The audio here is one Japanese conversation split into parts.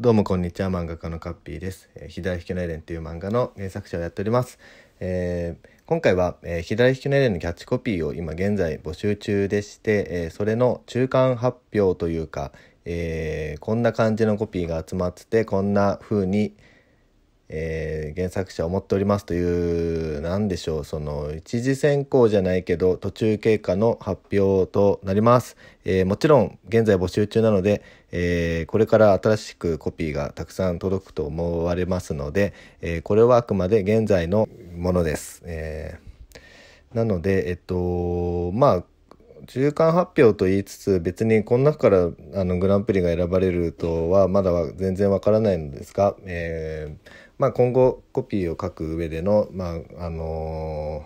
どうもこんにちは漫画家のカッピーです、えー、左引きのエレンという漫画の原作者をやっております、えー、今回は、えー、左引きのエレンのキャッチコピーを今現在募集中でして、えそれの中間発表というか、えこんな感じのコピーが集まっててこんな風に、えー、原作者を持っておりますという何でしょうその一次選考じゃないけど途中経過の発表となります、えー、もちろん現在募集中なので、えー、これから新しくコピーがたくさん届くと思われますので、えこれはあくまで現在のものです、えなのでえっとまあ中間発表と言いつつ別にこの中からあのグランプリが選ばれるとはまだは全然わからないのですが、えーまあ、今後コピーを書く上での,、まああの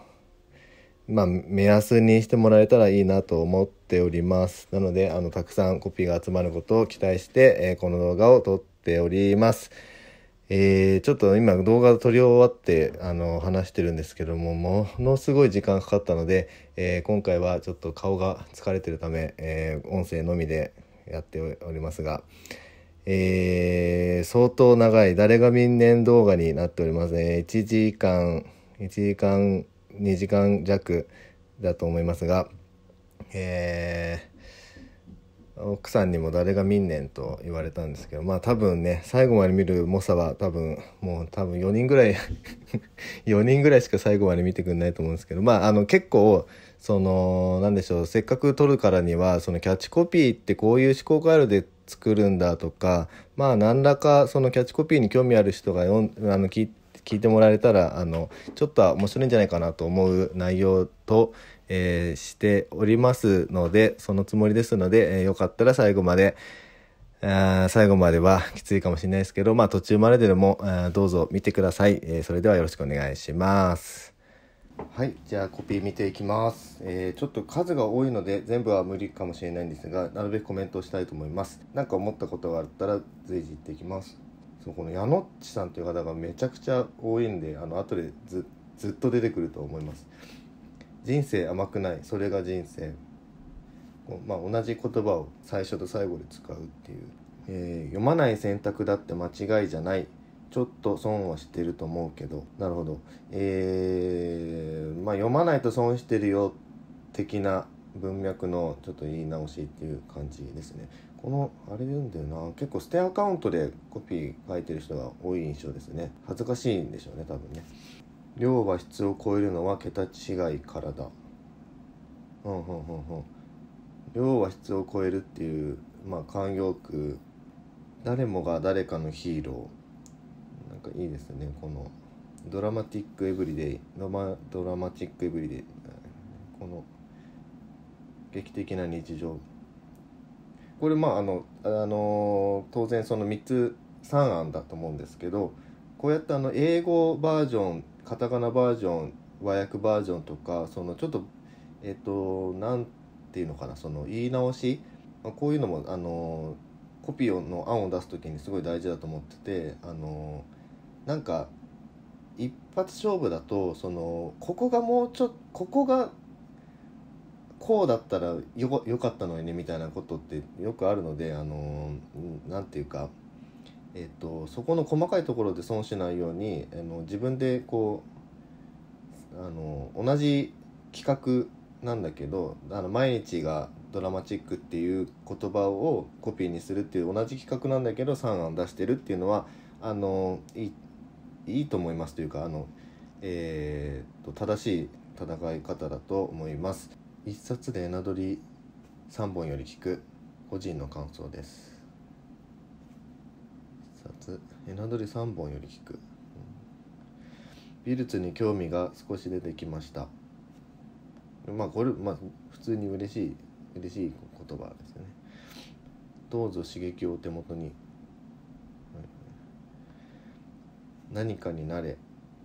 ー、まあ、目安にしてもらえたらいいなと思っておりますなのであのたくさんコピーが集まることを期待して、えー、この動画を撮っております。えー、ちょっと今動画撮り終わってあの話してるんですけどもものすごい時間かかったので、えー、今回はちょっと顔が疲れてるため、えー、音声のみでやっておりますが、えー、相当長い、誰が民年動画になっておりますね。1時間、1時間、2時間弱だと思いますが、えー、奥さんにも誰が民年と言われたんですけど、まあ多分ね、最後まで見る猛者は多分、もう多分4人ぐらい4 人ぐらいしか最後まで見てくんないと思うんですけど、まああの結構、その何でしょうせっかく撮るからにはそのキャッチコピーってこういう思考回路で作るんだとかまあ何らかそのキャッチコピーに興味ある人がよんあの聞聞いてもらえたらあのちょっとは面白いんじゃないかなと思う内容と、えー、しておりますのでそのつもりですので、えー、よかったら最後まで。最後まではきついかもしれないですけど、まあ途中まででもどうぞ見てください、えそれではよろしくお願いします。はいじゃあコピー見ていきます、えー、ちょっと数が多いので全部は無理かもしれないんですがなるべくコメントをしたいと思います何か思ったことがあったら随時言っていきますそうこの矢野っちさんという方がめちゃくちゃ多いんであの後でずずっと出てくると思います人生甘くないそれが人生まあ、同じ言葉を最初と最後で使うっていう、えー、読まない選択だって間違いじゃないちょっと損はしてると思うけどなるほどえー、まあ読まないと損してるよ的な文脈のちょっと言い直しっていう感じですねこのあれ読んだよな結構ステアカウントでコピー書いてる人が多い印象ですね恥ずかしいんでしょうね多分ね量は質を超えるのは桁違いからだうんうんうんうん量は質を超えるっていうまあ慣用句誰もが誰かのヒーローかいいですねこのドラマティックエブリデイドマドラマティックエブリデイこの劇的な日常これまああの、あの当然その3つ3案だと思うんですけどこうやってあの英語バージョンカタカナバージョン和訳バージョンとかそのちょっとえっ、と何ていうのかなその言い直しこういうのもあのコピーの案を出す時にすごい大事だと思っててあのーなんか一発勝負だとそのここがもうちょここがこうだったらよよかったのにねみたいなことってよくあるのであの何て言うか、えっと、そこの細かいところで損しないようにあの自分でこうあの同じ企画なんだけどあの毎日がドラマチックっていう言葉をコピーにするっていう同じ企画なんだけど3案出してるっていうのはあのいいいと思いますというかあの、えーと、正しい戦い方だと思います1冊でなどり3本より聞く個人の感想です冊エナドリ3本より聞く美術に興味が少し出てきましたまあこれまあ普通に嬉しい嬉しい言葉ですねどうぞ刺激を手元に何かになれ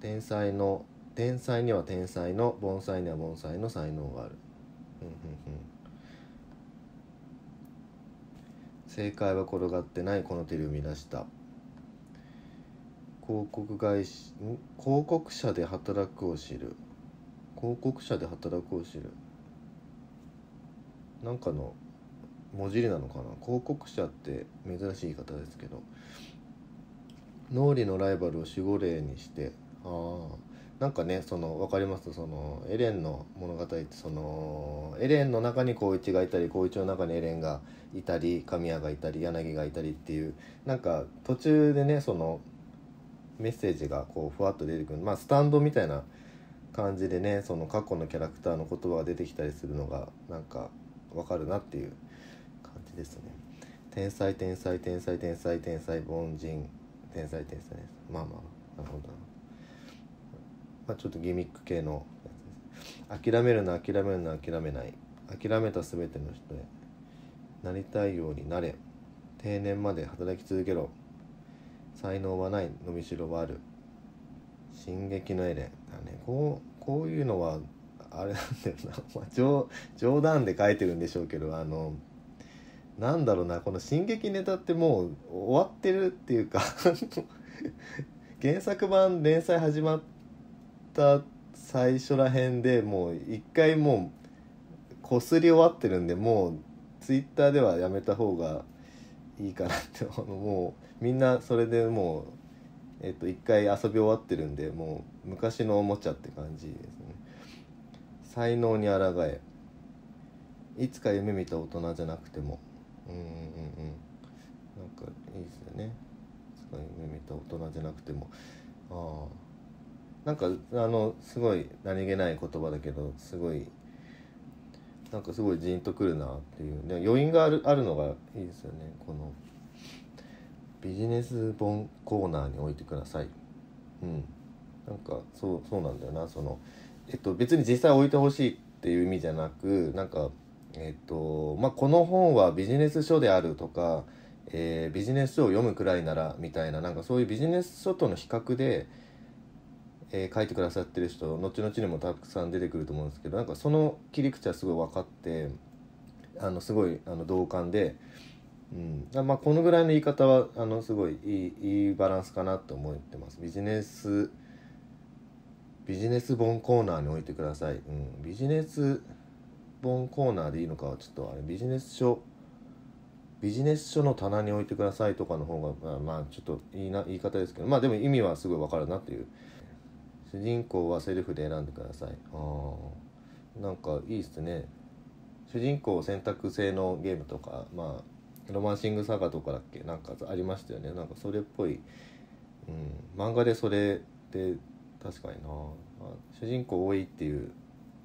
天才の天才には天才の盆栽には盆栽の才能がある、うんうんうん、正解は転がってないこの手で生み出した広告会社広告社で働くを知る広告社で働くを知るなんかの文字入りなのかな広告者って珍しい言い方ですけど脳裏のライバルを守護霊にしてあなんかねその分かりますそのエレンの物語ってそのエレンの中に光一がいたり光一の中にエレンがいたり神谷がいたり柳がいたりっていうなんか途中でねそのメッセージがこうふわっと出てくるまあスタンドみたいな感じでねその過去のキャラクターの言葉が出てきたりするのがなんかわかるなっていう感じですね。天才天才天才天才天才凡人天才天才ですまあまあなるほどな、まあ、ちょっとギミック系のやつです諦めるな諦めるな諦めない諦めた全ての人へなりたいようになれ定年まで働き続けろ才能はない伸びしろはある進撃のエレンだねこうこういうのはあれなんだよな、まあ、冗冗談で書いてるんでしょうけどあのなんだろうなこの進撃ネタってもう終わってるっていうか 原作版連載始まった最初らへんでもう一回もうこすり終わってるんでもうツイッターではやめた方がいいかなって思もうみんなそれでもう、えっと、一回遊び終わってるんでもう昔のおもちゃって感じですね才能に抗えいつか夢見た大人じゃなくてもうんうんうんなんかいいですよねすごい見た大人じゃなくてもああなんかあのすごい何気ない言葉だけどすごいなんかすごいジーンとくるなっていう余韻があるあるのがいいですよねこのビジネス本コーナーに置いてくださいうんなんかそうそうなんだよなそのえっと別に実際置いてほしいっていう意味じゃなくなんかえっとまあ、この本はビジネス書であるとか、えー、ビジネス書を読むくらいならみたいななんかそういうビジネス書との比較で、えー、書いてくださってる人後々にもたくさん出てくると思うんですけどなんかその切り口はすごい分かってあのすごいあの同感で、うんまあ、このぐらいの言い方はあのすごいいいいいバランスかなと思ってます。ビジネスビジネス本コーナーに置いてください。うん、ビジネス本コーナーでいいのかはちょっとあれビジネス書ビジネス書の棚に置いてくださいとかの方が、まあ、ちょっといいな言い方ですけどまあでも意味はすごいわかるなっていう主人公はセルフで選んでくださいあなんかいいっすね主人公選択制のゲームとかまあロマンシングサガとかだっけなんかありましたよねなんかそれっぽい、うん、漫画でそれって確かにな主人公多いっていう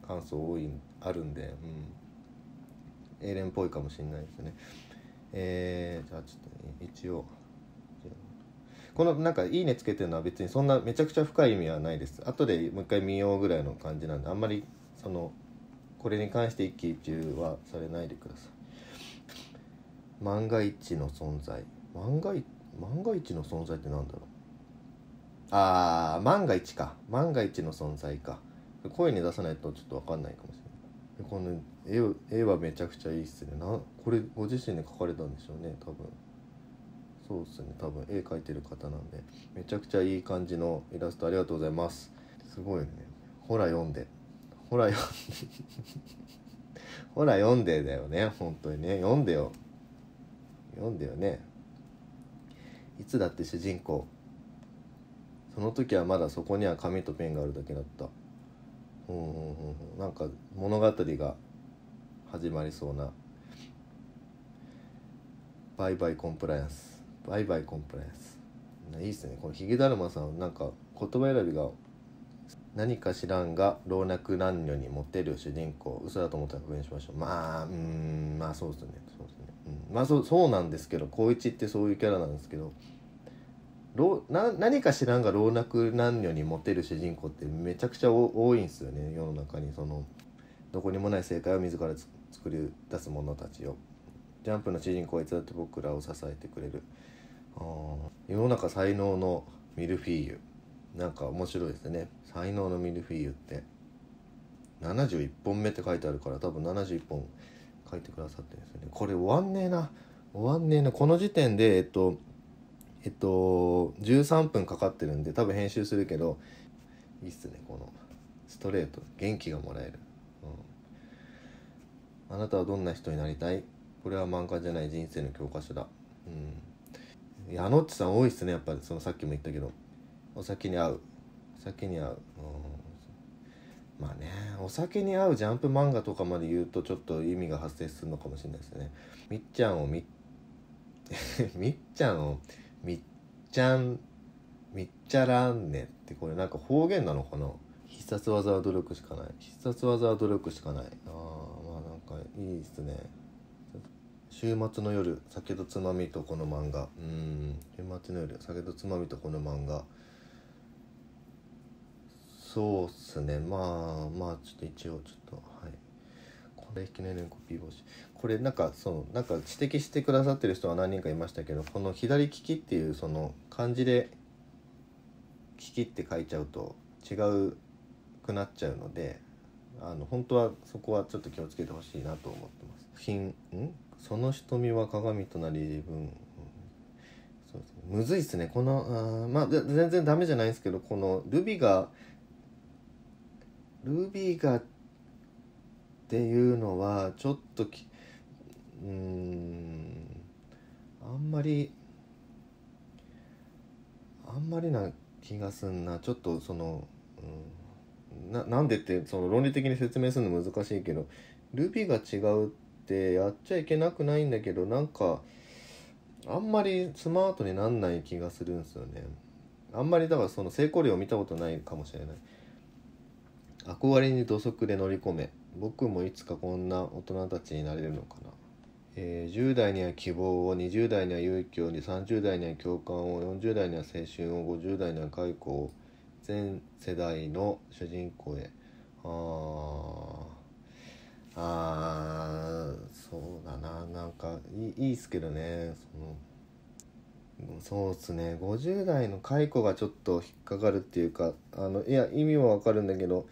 感想多いんあるんで、うん、エーレンっぽいかもしれないですねえー、じゃあちょっと、ね、一応このなんか「いいね」つけてるのは別にそんなめちゃくちゃ深い意味はないです後でもう一回見ようぐらいの感じなんであんまりそのこれに関して一喜一憂はされないでください万が一の存在万が一万が一の存在ってなんだろうあー万が一か万が一の存在か声に出さないとちょっと分かんないかもしれないこの絵絵はめちゃくちゃいいっすねなこれご自身で描かれたんでしょうね多分そうっすね多分絵描いてる方なんでめちゃくちゃいい感じのイラストありがとうございますすごいねほら読んでほら読んで ほら読んでだよね本当にね読んでよ読んでよねいつだって主人公その時はまだそこには紙とペンがあるだけだったうんうんなんか物語が始まりそうなバイバイコンプライアンスバイバイコンプライアンスいいっすねこのヒゲだるまさんなんか言葉選びが何か知らんが老若男女にモテる主人公嘘だと思ったら確認しましょうまあうんまあそうですねそうですね、うん、まあそうそうなんですけど光一ってそういうキャラなんですけどな何か知らんが老若男女にモテる主人公ってめちゃくちゃ多いんですよね世の中にそのどこにもない正解を自ら作り出す者たちをジャンプの主人公はいつだって僕らを支えてくれる世の中才能のミルフィーユなんか面白いですね才能のミルフィーユって71本目って書いてあるから多分71本書いてくださってるんですよねこれ終わんねえな終わんねえなこの時点でえっとえっと13分かかってるんで多分編集するけどいいっすねこのストレート元気がもらえる、うん、あなたはどんな人になりたいこれは漫画じゃない人生の教科書だうん矢野っちさん多いっすねやっぱりそのさっきも言ったけどお酒に合うお酒に合う、うん、まあねお酒に合うジャンプ漫画とかまで言うとちょっと意味が発生するのかもしれないですねみっちゃんをみ みっちゃんをみっちゃん、みっちゃらんねってこれなんか方言なのかな必殺技は努力しかない。必殺技は努力しかない。ああ、まあなんかいいですね。週末の夜、酒とつまみとこの漫画。うん、週末の夜、酒とつまみとこの漫画。そうっすね。まあ、まあ、ちょっと一応、ちょっと、はい。これ、引きコピー防止。これなんかそのなんか指摘してくださってる人は何人かいましたけどこの「左利き」っていうその漢字で「利き」って書いちゃうと違うくなっちゃうのであの本当はそこはちょっと気をつけてほしいなと思ってます。品んその瞳は鏡となり自分そうそうむずいっすねこのあまあ全然ダメじゃないんですけどこのルビがルビがっていうのはちょっときうんあんまりあんまりな気がすんなちょっとその、うん、ななんでってその論理的に説明するの難しいけどルビーが違うってやっちゃいけなくないんだけどなんかあんまりスマートになんない気がするんですよね。あんまりだからその成功例を見たことないかもしれない。憧れに土足で乗り込め僕もいつかこんな大人たちになれるのかなえー、10代には希望を20代には勇気を30代には共感を40代には青春を50代には解雇を全世代の主人公へああそうだななんかいいいっすけどねそのそうっすね50代の解雇がちょっと引っかかるっていうかあのいや意味もわかるんだけど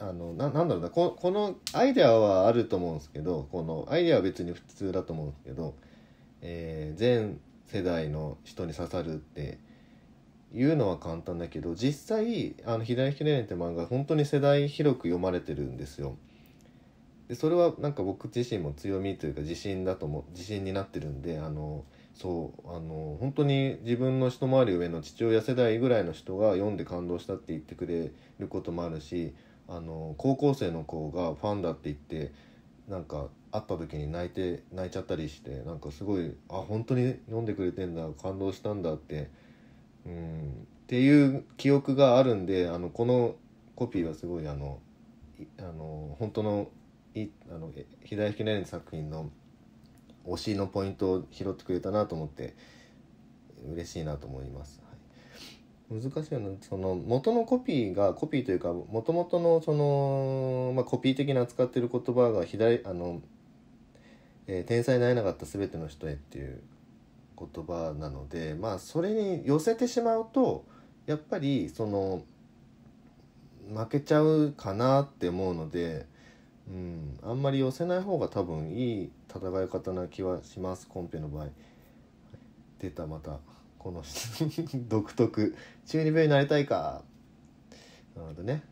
あのななんだろうなここのアイデアはあると思うんですけどこのアイデアは別に普通だと思うんですけど、えー、全世代の人に刺さるっていうのは簡単だけど実際「あの左利きレーン」って漫画本当に世代広く読まれてるんですよ。でそれはなんか僕自身も強みというか自信だとう自信になってるんであのそうあの本当に自分の一回り上の父親世代ぐらいの人が読んで感動したって言ってくれることもあるしあの高校生の子がファンだって言ってなんか会った時に泣いて泣いちゃったりしてなんかすごいあ本当に飲んでくれてんだ感動したんだってうんっていう記憶があるんであのこのコピーはすごいあのあの本当のいあの左ひきの作品の推しのポイントを拾ってくれたなと思って嬉しいなと思います。難しいよねその元のコピーがコピーというかもともとのその、まあ、コピー的な扱ってる言葉が左あの、えー、天才になれなかった全ての人へ」っていう言葉なのでまあそれに寄せてしまうとやっぱりその負けちゃうかなって思うので、うん、あんまり寄せない方が多分いい戦い方な気はしますコンペの場合。出たまた。この 独特中二病になりたいかなるほどね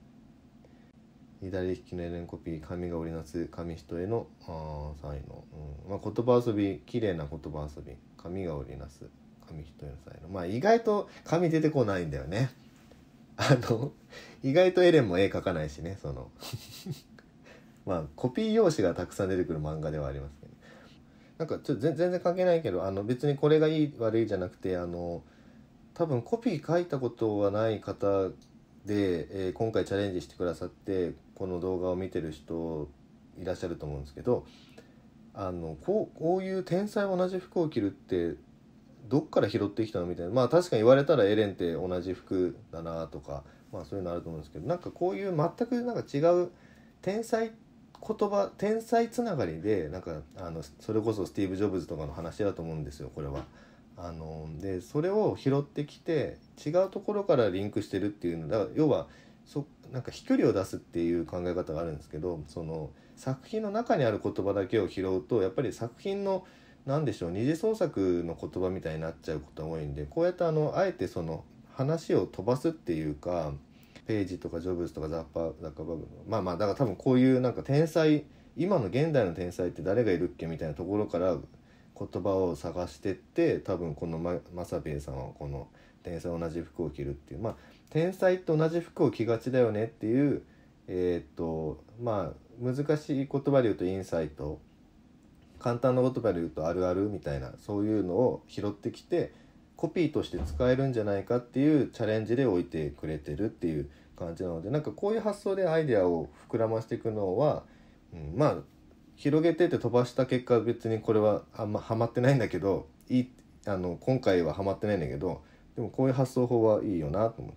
左利きのエレンコピー髪が織りなす紙一重のあ才能、うんまあ、言葉遊び綺麗な言葉遊び髪が織りなす紙一重の才能まあ意外と紙出てこないんだよね あの意外とエレンも絵描かないしねその まあコピー用紙がたくさん出てくる漫画ではありますなんかちょ全然関係ないけどあの別にこれがいい悪いじゃなくてあの多分コピー書いたことはない方で、えー、今回チャレンジしてくださってこの動画を見てる人いらっしゃると思うんですけどあのこうこういう天才同じ服を着るってどっから拾ってきたのみたいなまあ確かに言われたらエレンって同じ服だなとか、まあ、そういうのあると思うんですけどなんかこういう全くなんか違う天才って言葉天才つながりでなんかあのそれこそスティーブ・ジョブズとかの話だと思うんですよこれは。あのでそれを拾ってきて違うところからリンクしてるっていうのだ要はそなんか飛距離を出すっていう考え方があるんですけどその作品の中にある言葉だけを拾うとやっぱり作品の何でしょう二次創作の言葉みたいになっちゃうことが多いんでこうやってあのあえてその話を飛ばすっていうかページとかジョブズとかザッパザッカーバグまあまあだから多分こういうなんか天才今の現代の天才って誰がいるっけみたいなところから言葉を探してって多分このまマサえさんはこの天才同じ服を着るっていうまあ天才と同じ服を着がちだよねっていうえー、っとまあ難しい言葉で言うとインサイト簡単な言葉で言うとあるあるみたいなそういうのを拾ってきてコピーとして使えるんじゃないかっていうチャレンジで置いてくれてるっていう感じなのでなんかこういう発想でアイデアを膨らましていくのは、うん、まあ広げてて飛ばした結果別にこれはあんまハマってないんだけどいいあの今回はハマってないんだけどでもこういう発想法はいいよなと思,、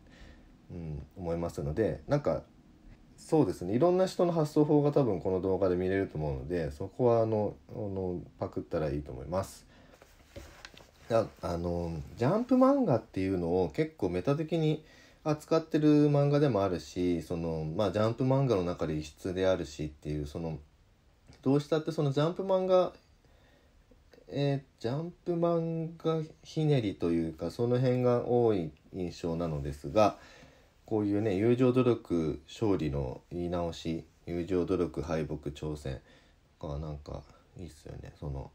うん、思いますのでなんかそうですねいろんな人の発想法が多分この動画で見れると思うのでそこはあのあのパクったらいいと思います。ああのジャンプ漫画っていうのを結構メタ的に扱ってる漫画でもあるしその、まあ、ジャンプ漫画の中で異質であるしっていうそのどうしたってそのジャンプ漫画えー、ジャンプ漫画ひねりというかその辺が多い印象なのですがこういうね友情努力勝利の言い直し友情努力敗北挑戦がなんかいいっすよねその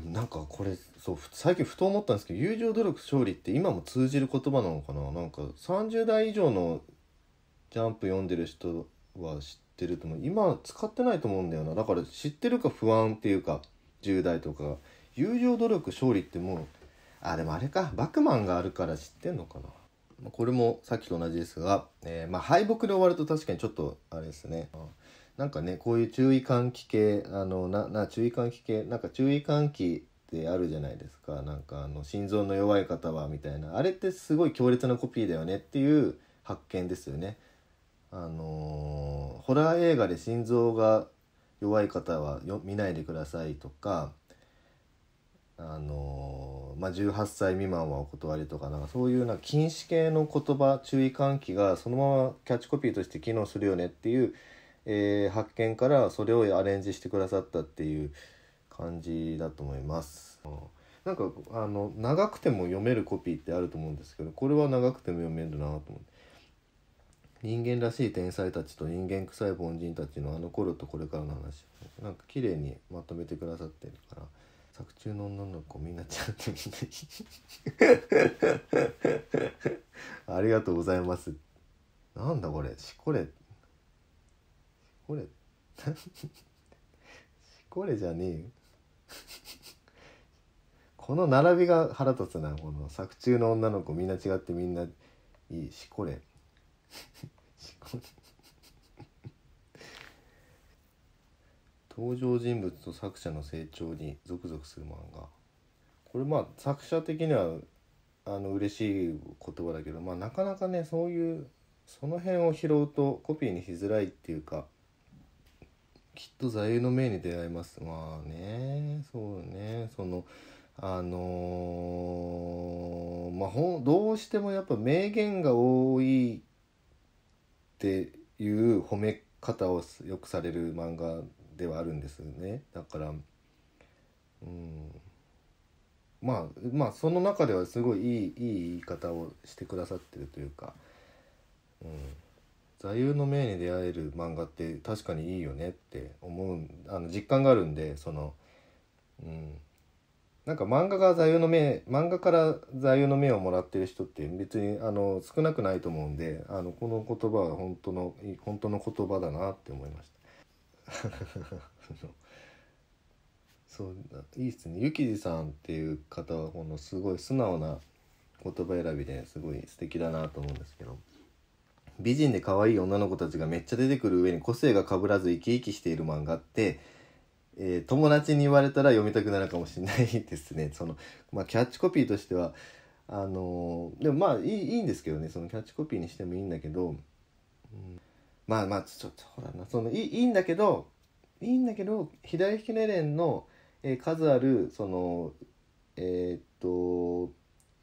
でもなんかこれそう最近ふと思ったんですけど友情努力勝利って今も通じる言葉なのかななんか30代以上のジャンプ読んでる人は知ってると思う今使ってないと思うんだよなだから知ってるか不安っていうか10代とか友情努力勝利ってもうあでもあれかバクマンがあるから知ってんのかなこれもさっきと同じですが、えー、まあ敗北で終わると確かにちょっとあれですねなんかねこういう注意喚起系あのなな注意喚起系なんか注意喚起ってあるじゃないですかなんかあの心臓の弱い方はみたいなあれってすごい強烈なコピーだよねっていう発見ですよね。あのー、ホラー映画で心臓が弱い方はよ見ないでくださいとか、あのー、まあ、18歳未満はお断りとかなんかそういうな禁止系の言葉注意喚起がそのままキャッチコピーとして機能するよねっていうえー、発見からそれをアレンジしてくださったっていう感じだと思います。なんかあの長くても読めるコピーってあると思うんですけどこれは長くても読めるなと思って人間らしい天才たちと人間臭い凡人たちのあの頃とこれからの話なんか綺麗にまとめてくださってるから作中の女の子みんなちゃんと見て ありがとうございますなんだこれしこれこれこれじゃねえよこの並びが腹立つなこの作中の女の子みんな違ってみんないいしこれしこれ登場人物と作者の成長にゾクゾクする漫画これまあ作者的にはあの嬉しい言葉だけどまあなかなかねそういうその辺を拾うとコピーにしづらいっていうかきっと座右の銘に出会いますまあねそうねそのあのー、まあほどうしてもやっぱ名言が多いっていう褒め方をよくされる漫画ではあるんですよねだからうんまあまあその中ではすごいいいいい言い方をしてくださってるというかうん。座右の銘に出会える漫画って確かにいいよねって思うあの実感があるんでそのうんなんか漫画が座右の銘漫画から座右の銘をもらってる人って別にあの少なくないと思うんであのこの言葉は本当の本当の言葉だなって思いました。そういいですねゆきじさんっていう方はこのすごい素直な言葉選びですごい素敵だなと思うんですけど。美人で可愛い女の子たちがめっちゃ出てくる上に個性が被らず生き生きしている漫画って、えー、友達に言われたら読みたくなるかもしれないですね。そのまあ、キャッチコピーとしてはあのー、でもまあいいいいんですけどねそのキャッチコピーにしてもいいんだけど、うん、まあまあちょっとほらなそのいいんだけどいいんだけど左利きれレンの、えー、数あるそのえー、っと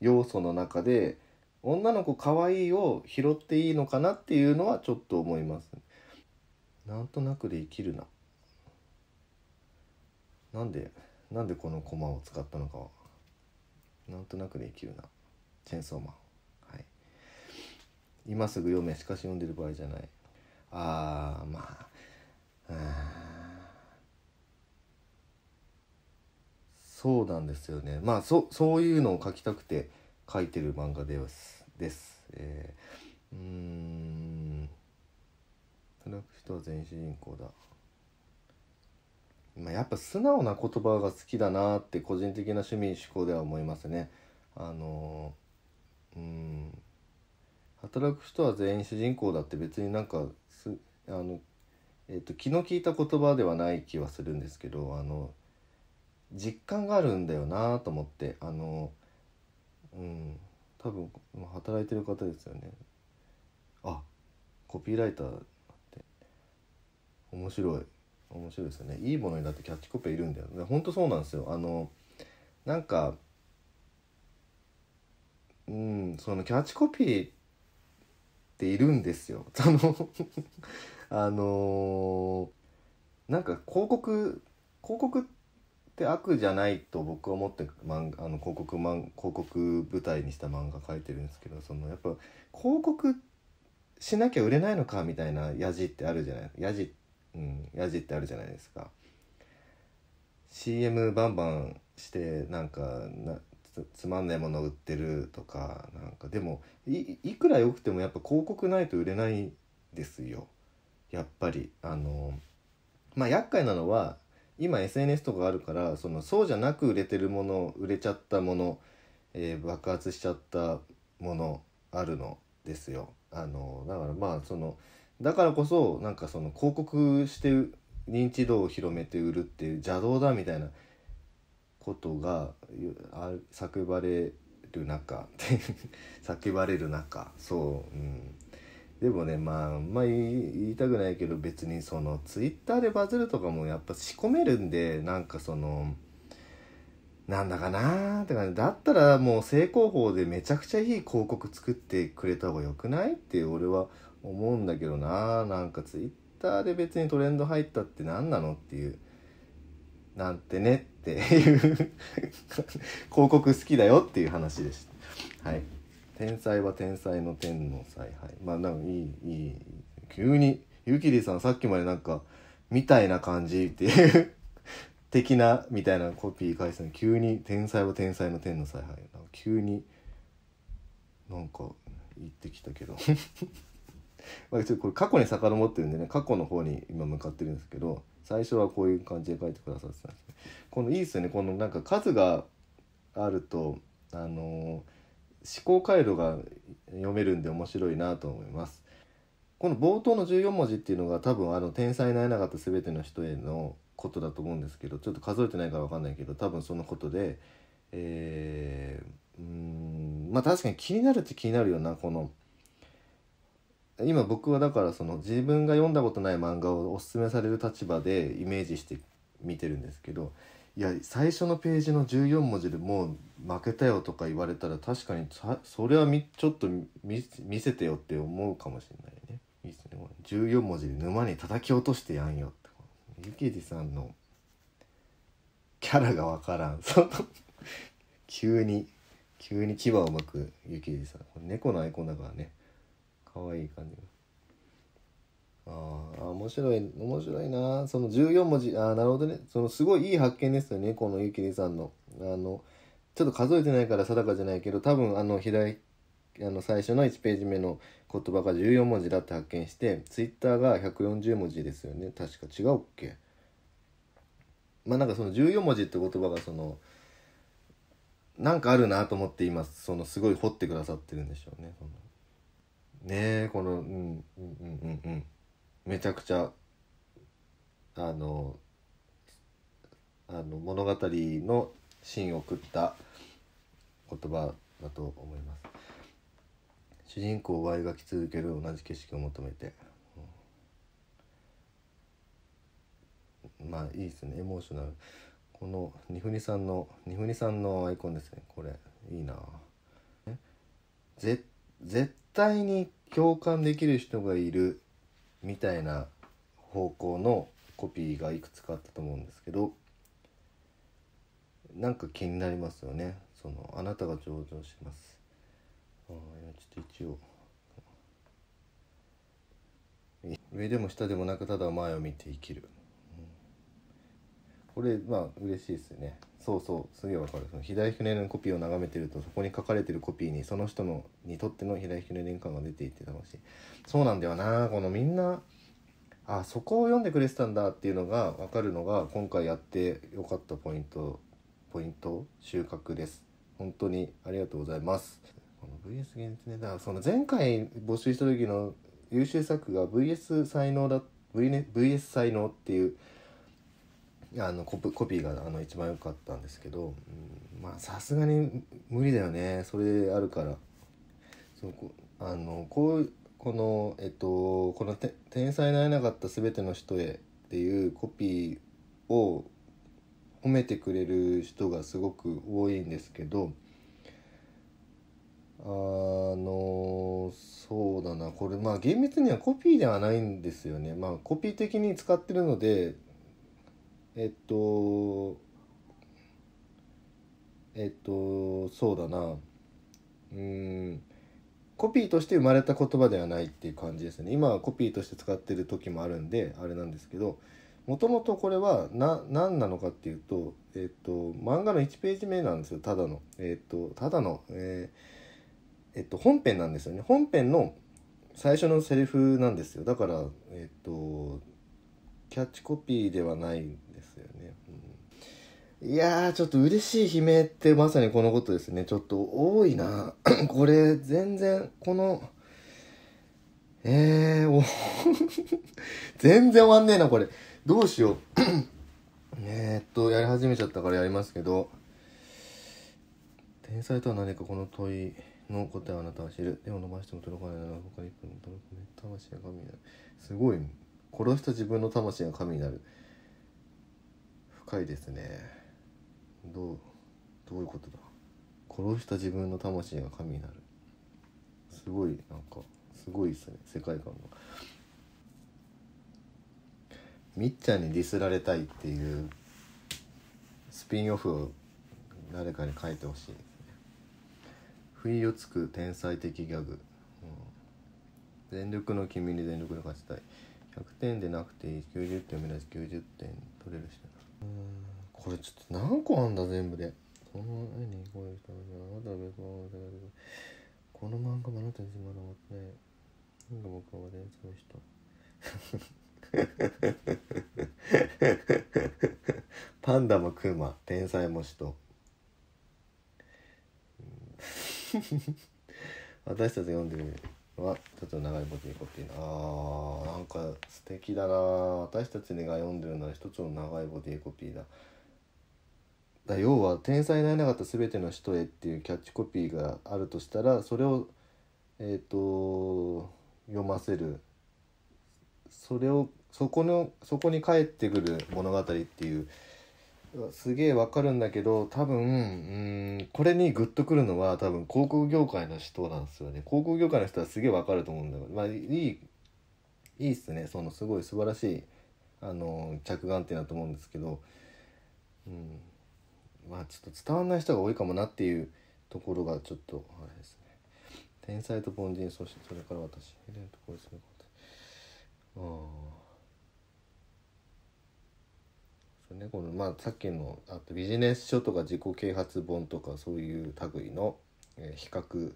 要素の中で。女の子可愛いを拾っていいのかなっていうのはちょっと思います。なんとなくで生きるな。なんで、なんでこの駒を使ったのかは。なんとなくで生きるな。チェンソーマン。はい。今すぐ読め、しかし読んでる場合じゃない。あー、まあ。あそうなんですよね。まあ、そ、そういうのを書きたくて。描いてる漫画です。です。えー、うーん。働く人は全主人公だ。まあ、やっぱ素直な言葉が好きだなって個人的な趣味思考では思いますね。あのー、うん働く人は全員主人公だって別になんかすあの、えーと、と気の利いた言葉ではない気はするんですけどあの実感があるんだよなと思ってあのうん多分働いてる方ですよねあコピーライターって面白い面白いですよねいいものになってキャッチコピーいるんだよねほんとそうなんですよあのなんかうんそのキャッチコピーっているんですよ そのあのー、なんか広告広告ってって悪じゃないと僕は思って漫画あの広告漫広告舞台にした漫画書いてるんですけどそのやっぱ広告しなきゃ売れないのかみたいなやじってあるじゃないやじうんやじってあるじゃないですか CM バンバンしてなんかなつまんないもの売ってるとかなんかでもいいくら良くてもやっぱ広告ないと売れないですよやっぱりあのまあ厄介なのは今 SNS とかあるからそのそうじゃなく売れてるもの売れちゃったもの、えー、爆発しちゃったものあるのですよ。あのだからまあそのだからこそなんかその広告して認知度を広めて売るっていう邪道だみたいなことが叫ばれる中 叫ばれる中そううん。でもねまあまあ言いたくないけど別にそのツイッターでバズるとかもやっぱ仕込めるんでなんかそのなんだかなーって感じだったらもう正攻法でめちゃくちゃいい広告作ってくれた方がよくないって俺は思うんだけどななんかツイッターで別にトレンド入ったって何なのっていうなんてねっていう 広告好きだよっていう話でした。はい天才は天才の天の采配まあなんかいいいい急にゆきりさんさっきまでなんか「みたいな感じ」っていう的なみたいなコピー返すの急に「天才は天才の天の采配」急になんか言ってきたけど まあちょっとこれ過去に遡ってるんでね過去の方に今向かってるんですけど最初はこういう感じで書いてくださってたんですけどこのいいっすよねこのなんか数があるとあのー思考回路が読めるんで面白いなと思います。この冒頭の14文字っていうのが多分あの天才になれなかった全ての人へのことだと思うんですけどちょっと数えてないから分かんないけど多分そのことで、えー、まあ確かに気になるって気になるよなこの今僕はだからその自分が読んだことない漫画をおすすめされる立場でイメージして見てるんですけどいや最初のページの14文字でもう負けたよとか言われたら確かにそれはみちょっと見せてよって思うかもしれないね。いいですね14文字で沼に叩き落としてやんよってゆきじさんのキャラが分からんその急に急に牙を巻くゆきじさん猫のアイコンだからね可愛い感じが。ああ面白い面白いなその14文字ああなるほどねそのすごいいい発見ですよねこのゆきりさんのあのちょっと数えてないから定かじゃないけど多分あの左あの最初の1ページ目の言葉が14文字だって発見してツイッターが140文字ですよね確か違うっけまあなんかその14文字って言葉がそのなんかあるなと思って今そのすごい掘ってくださってるんでしょうね。ねえこのうんうんうんうんうん。めちゃくちゃあのあの物語のシーンを送った言葉だと思います主人公は描き続ける同じ景色を求めて、うん、まあいいですねエモーショナルこの二ふにさんの二ふにさんのアイコンですねこれいいなぜ絶対に共感できる人がいるみたいな方向のコピーがいくつかあったと思うんですけどなんか気になりますよねそのあなたが上場しますあちょっと一応上でも下でもなくただ前を見て生きるこれまあ嬉しいですよねそうそうすげえわかるその左船のコピーを眺めてるとそこに書かれてるコピーにその人のにとっての左船年間が出ていて楽しいそうなんだよなこのみんなあそこを読んでくれてたんだっていうのが分かるのが今回やってよかったポイントポイント収穫です本当にありがとうございますこの VS 現実ネタその前回募集した時の優秀作が VS 才能だ VS 才能っていうあのコピーがあの一番良かったんですけど、うん、まあさすがに無理だよねそれあるからそうあのこうこのえっとこのて「天才なれなかった全ての人へ」っていうコピーを褒めてくれる人がすごく多いんですけどあのそうだなこれまあ厳密にはコピーではないんですよねまあコピー的に使ってるのでえっとえっとそうだなうんコピーとして生まれた言葉ではないっていう感じですね今はコピーとして使ってる時もあるんであれなんですけどもともとこれはな何なのかっていうとえっと漫画の1ページ目なんですよただのえっとただのえー、えっと本編なんですよね本編の最初のセリフなんですよだからえっとキャッチコピーではないいやー、ちょっと嬉しい悲鳴ってまさにこのことですね。ちょっと多いな。これ、全然、この、えー、お 全然終わんねえな、これ。どうしよう。えっと、やり始めちゃったからやりますけど、天才とは何かこの問いの答えをあなたは知る。手を伸ばしても届かないなら他に1分届くね。魂が神になる。すごい。殺した自分の魂が神になる。深いですね。どうどういうことだ殺した自分の魂が神になるすごいなんかすごいっすね世界観がみっちゃんにディスられたいっていうスピンオフを誰かに書いてほしいですね不意をつく天才的ギャグ、うん、全力の君に全力で勝ちたい100点でなくていい90点目指し90点取れる人なうんこれちょっと何個あんだ全部でこの絵に声したのにあなたは別のこの漫画もあなたにまだ終わってなんか僕は伝説の人パンダもクーマ天才も人私たちが読んでるはちょっと長いボディーコピーあーなんか素敵だな私たちが読んでるのは一つの長いボディコピーだだ要は「天才になれなかった全ての人へ」っていうキャッチコピーがあるとしたらそれをえっ、ー、と読ませるそれをそこのそこに帰ってくる物語っていうすげえわかるんだけど多分うんこれにグッとくるのは多分航空業界の人なんですよね航空業界の人はすげえわかると思うんだけどまあいいいいっすねそのすごい素晴らしいあの着眼点だと思うんですけどうん。まあちょっと伝わんない人が多いかもなっていうところがちょっとあれですね天才と凡人そしてそれから私ヘレンとそうねこのまあさっきのあとビジネス書とか自己啓発本とかそういう類の、えー、比較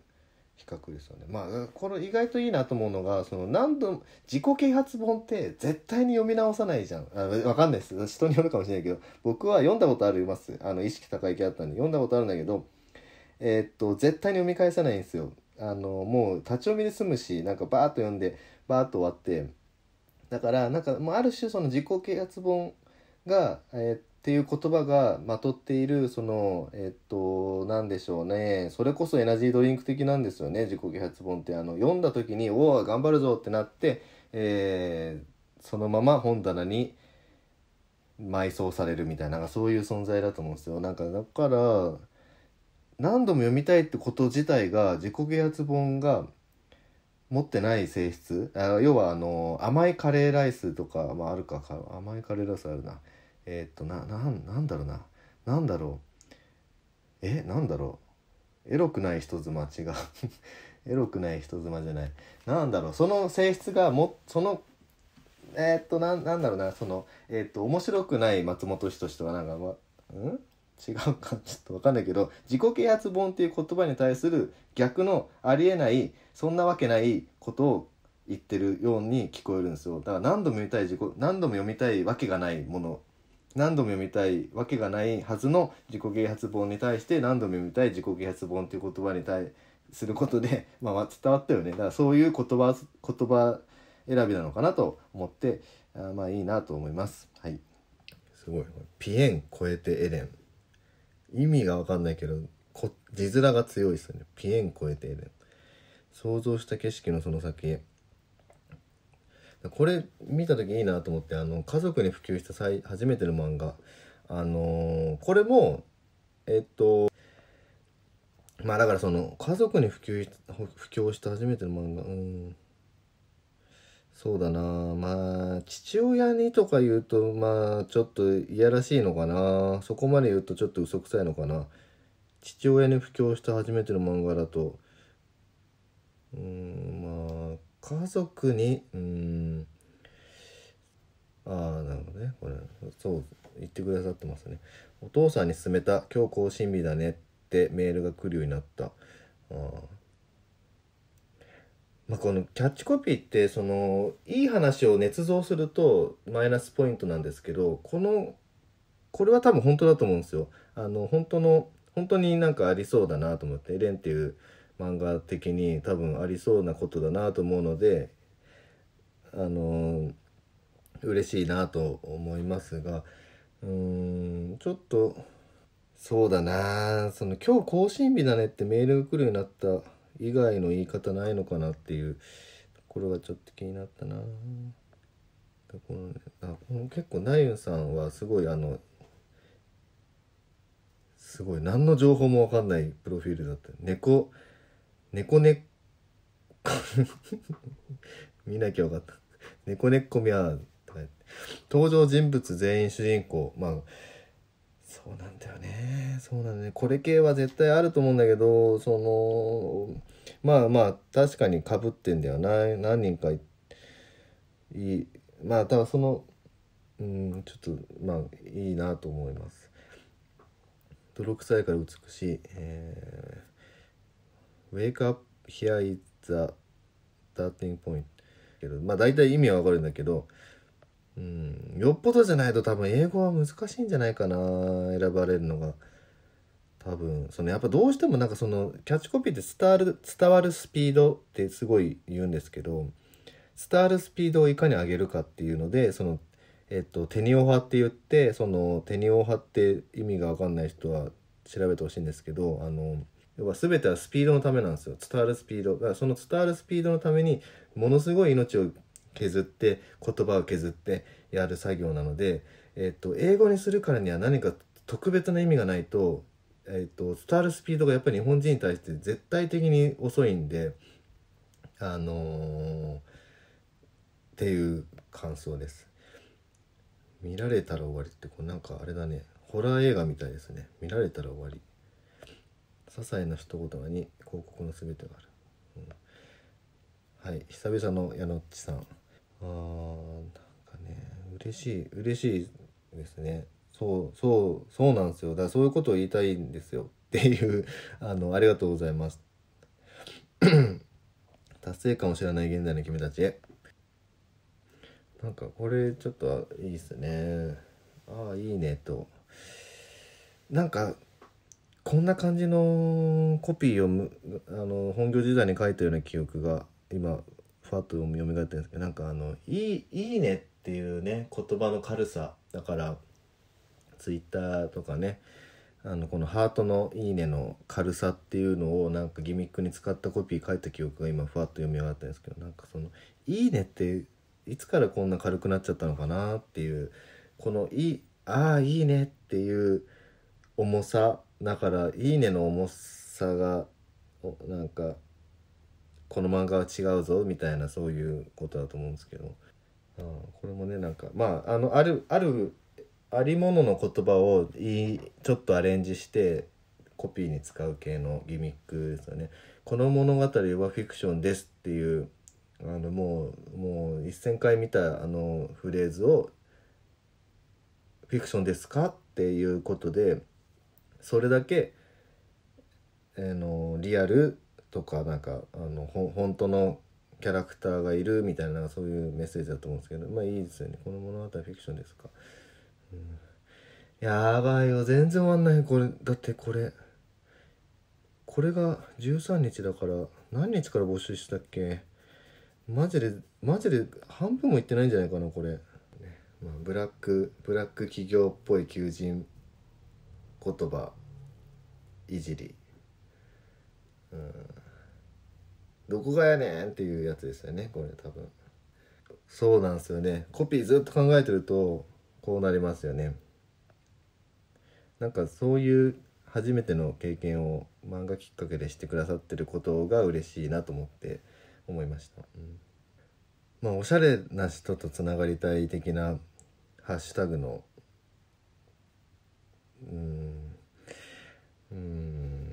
比較ですよね。まあこれ意外といいなと思うのがその何度自己啓発本って絶対に読み直さないじゃん。あわかんないです人によるかもしれないけど僕は読んだことありますあの意識高い系あったんで読んだことあるんだけど、えー、っと絶対に読み返さないんですよ。あのもう立ち読みで済むしなんかバーッと読んでバーッと終わってだからなんかもうある種その自己啓発本が、えー、っっていう言葉がまとっているそのえっと何でしょうねそれこそエナジードリンク的なんですよね自己啓発本ってあの読んだ時に「おお頑張るぞ」ってなって、えー、そのまま本棚に埋葬されるみたいなそういう存在だと思うんですよ。なんかだから何度も読みたいってこと自体が自己啓発本が持ってない性質あ要はあの甘いカレーライスとか、まあ、あるか甘いカレーライスあるなえっとなななんだろうななんだろうえなんだろうエロくない人妻違う エロくない人妻じゃないなんだろうその性質がもそのえー、っとななんだろうなそのえー、っと面白くない松本人志とはなんか、ま、うん違うかちょっと分かんないけど自己啓発本っていう言葉に対する逆のありえないそんなわけないことを言ってるように聞こえるんですよだから何度も見たい自己何度も読みたいわけがないもの何度も読みたいわけがないはずの自己啓発本に対して何度も読みたい自己啓発本という言葉に対することで、まあ、伝わったよねだからそういう言葉言葉選びなのかなと思ってあまあいいなと思います。はい、すごいピエン超えてエレン意味が分かんないけどこ字面が強いですよねピエン超えてエレン想像した景色のその先へこれ見た時いいなと思ってあの家族に普及した最初めての漫画あのー、これもえっとまあだからその家族に普及普及した初めての漫画うんそうだなまあ父親にとか言うとまあちょっといやらしいのかなそこまで言うとちょっと嘘くさいのかな父親に布教した初めての漫画だとうんまあ家族にうんああなるほどねこれそう言ってくださってますねお父さんに勧めた「今日更新日だね」ってメールが来るようになったあまあこのキャッチコピーってそのいい話を捏造するとマイナスポイントなんですけどこのこれは多分本当だと思うんですよあの本当の本当になんかありそうだなと思ってエレンっていう漫画的に多分ありそうなことだなと思うのであの嬉しいなと思いますがうーんちょっとそうだなその今日更新日だねってメールが来るようになった以外の言い方ないのかなっていうところがちょっと気になったなこのあこの結構ナユンさんはすごいあのすごい何の情報も分かんないプロフィールだった猫猫ね 見なきゃよかった。猫ねっこみゃ登場人物全員主人公。まあ、そうなんだよね。そうなんだね。これ系は絶対あると思うんだけど、その、まあまあ、確かにかぶってんだよな。何人かい、いまあ、ただその、うん、ちょっと、まあ、いいなと思います。泥臭いから美しい。えー Wake up here is the starting point けどまあ大体意味はわかるんだけどうんよっぽどじゃないと多分英語は難しいんじゃないかな選ばれるのが多分そのやっぱどうしてもなんかそのキャッチコピーって伝わる伝わるスピードってすごい言うんですけど伝わるスピードをいかに上げるかっていうのでそのえっと、テニオ派って言ってそのテニオ派って意味が分かんない人は調べてほしいんですけどあの要は全てはスピードのためなんですよ伝わるスピードがその伝わるスピードのためにものすごい命を削って言葉を削ってやる作業なので、えっと、英語にするからには何か特別な意味がないと、えっと、伝わるスピードがやっぱり日本人に対して絶対的に遅いんであのー、っていう感想です。見られたら終わりってこうなんかあれだねホラー映画みたいですね見られたら終わり些細な一言に広告の全てがある、うん、はい久々の矢野っちさんあーなんかね嬉しい嬉しいですねそうそうそうなんですよだからそういうことを言いたいんですよっていうあのありがとうございます 達成感を知らない現在の君たちへなんかこれちょっといいっすねああいいねとなんかこんな感じのコピーをあの本業時代に書いたような記憶が今ファッと蘇ってるんですけどなんかあの「いいいいね」っていうね言葉の軽さだからツイッターとかねあのこのハートの「いいね」の軽さっていうのをなんかギミックに使ったコピー書いた記憶が今ふわっと読み上がったんですけどなんかその「いいね」っていつからこんな軽くなっちゃったのかなっていうこの「いいああいいね」っていう重さだから「いいね」の重さがなんかこの漫画は違うぞみたいなそういうことだと思うんですけど、うん、これもねなんかまああのあるあるありものの言葉をいいちょっとアレンジしてコピーに使う系のギミックですよね。この物語はフィクションですっていうあのもうもう1,000回見たあのフレーズを「フィクションですか?」っていうことでそれだけ、えー、のリアルとかなんかあのほ本当のキャラクターがいるみたいなそういうメッセージだと思うんですけどまあいいですよねこの物語フィクションですか、うん、やばいよ全然終わんないこれだってこれこれが13日だから何日から募集したっけマジでマジで半分もいってないんじゃないかなこれ、まあ、ブラックブラック企業っぽい求人言葉いじり、うん、どこがやねんっていうやつですよねこれ多分そうなんですよねコピーずっと考えてるとこうなりますよねなんかそういう初めての経験を漫画きっかけでしてくださってることが嬉しいなと思って思いました、うんまあ、おしゃれな人とつながりたい的なハッシュタグのうんうん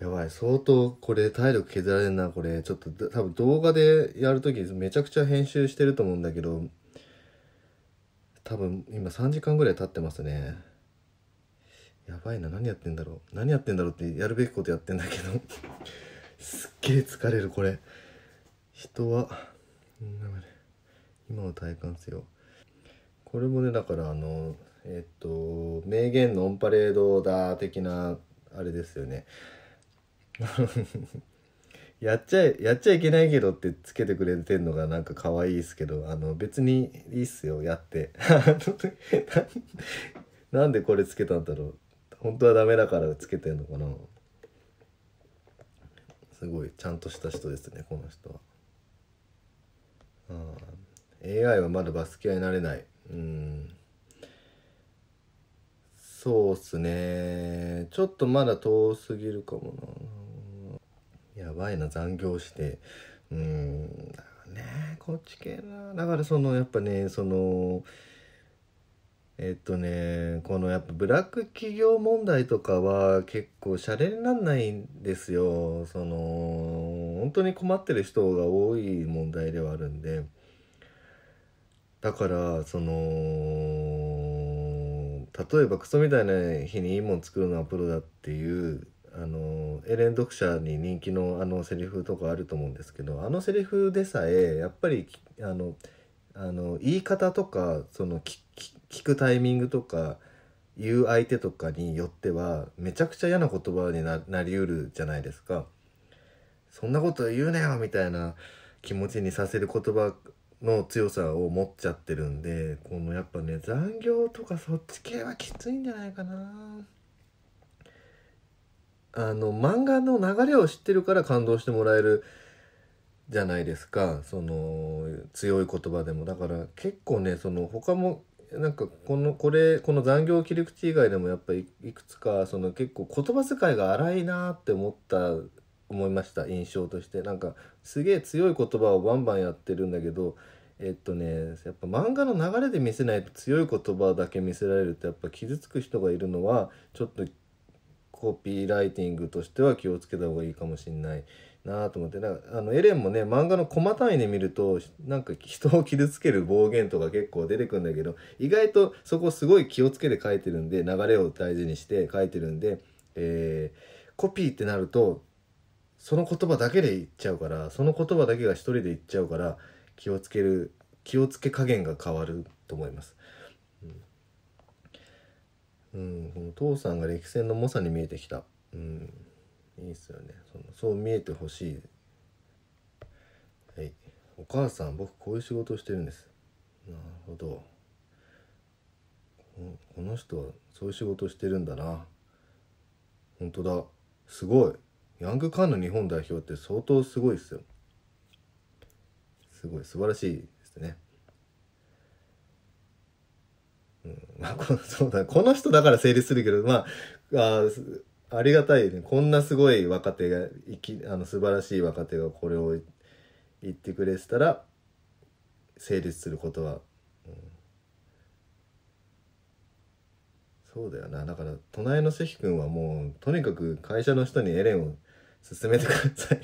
やばい相当これ体力削られるなこれちょっと多分動画でやるときめちゃくちゃ編集してると思うんだけど多分今3時間ぐらい経ってますねやばいな何やってんだろう何やってんだろうってやるべきことやってんだけど すっげえ疲れるこれ人は、うん今の体感せよこれもねだからあのえっと名言のオンパレードだ的なあれですよね やっちゃやっちゃいけないけどってつけてくれてんのがなんか可愛いですけどあの別にいいっすよやって なんでこれつけたんだろう本当はダメだからつけてんのかなすごいちゃんとした人ですねこの人は。ああ AI はまだバスケアになれない。うん。そうっすね。ちょっとまだ遠すぎるかもな。やばいな、残業して。うん。だからね、こっち系な。だからその、やっぱね、その、えっとね、このやっぱブラック企業問題とかは結構シャレになんないんですよ。その、本当に困ってる人が多い問題ではあるんで。だからその例えばクソみたいな日にいいもん作るのはプロだっていうあのエレン読者に人気のあのセリフとかあると思うんですけどあのセリフでさえやっぱりあのあの言い方とかその聞くタイミングとか言う相手とかによってはめちゃくちゃ嫌な言葉になりうるじゃないですか。そんなこと言うなよみたいな気持ちにさせる言葉の強さを持っちゃってるんでこのやっぱね残業とかそっち系はきついんじゃないかなあの漫画の流れを知ってるから感動してもらえるじゃないですかその強い言葉でもだから結構ねその他もなんかこのこれこの残業切り口以外でもやっぱりいくつかその結構言葉遣いが荒いなって思った思いました印象としてなんかすげえ強い言葉をバンバンやってるんだけどえっとねやっぱ漫画の流れで見せないと強い言葉だけ見せられるとやっぱ傷つく人がいるのはちょっとコピーライティングとしては気をつけた方がいいかもしんないなと思ってなんかあのエレンもね漫画のコマ単位で見るとなんか人を傷つける暴言とか結構出てくるんだけど意外とそこすごい気をつけて書いてるんで流れを大事にして書いてるんで、えー、コピーってなるとその言葉だけで言っちゃうからその言葉だけが一人で言っちゃうから気をつける気をつけ加減が変わると思います。うん、おこの父さんが歴戦の猛者に見えてきた。うん、いいっすよね。そのそう見えてほしい。はい。お母さん、僕こういう仕事をしてるんです。なるほど。この人はそういう仕事をしてるんだな。本当だ。すごい。ヤングカーの日本代表って相当すごいですよ。すごい、素晴らしいですね。うん、まあ、この、そうだ、この人だから成立するけど、まあ、あありがたいね。こんなすごい若手が、いき、あの、素晴らしい若手がこれを言ってくれてたら、成立することは、うん、そうだよな。だから、隣の関君はもう、とにかく会社の人にエレンを、進めてください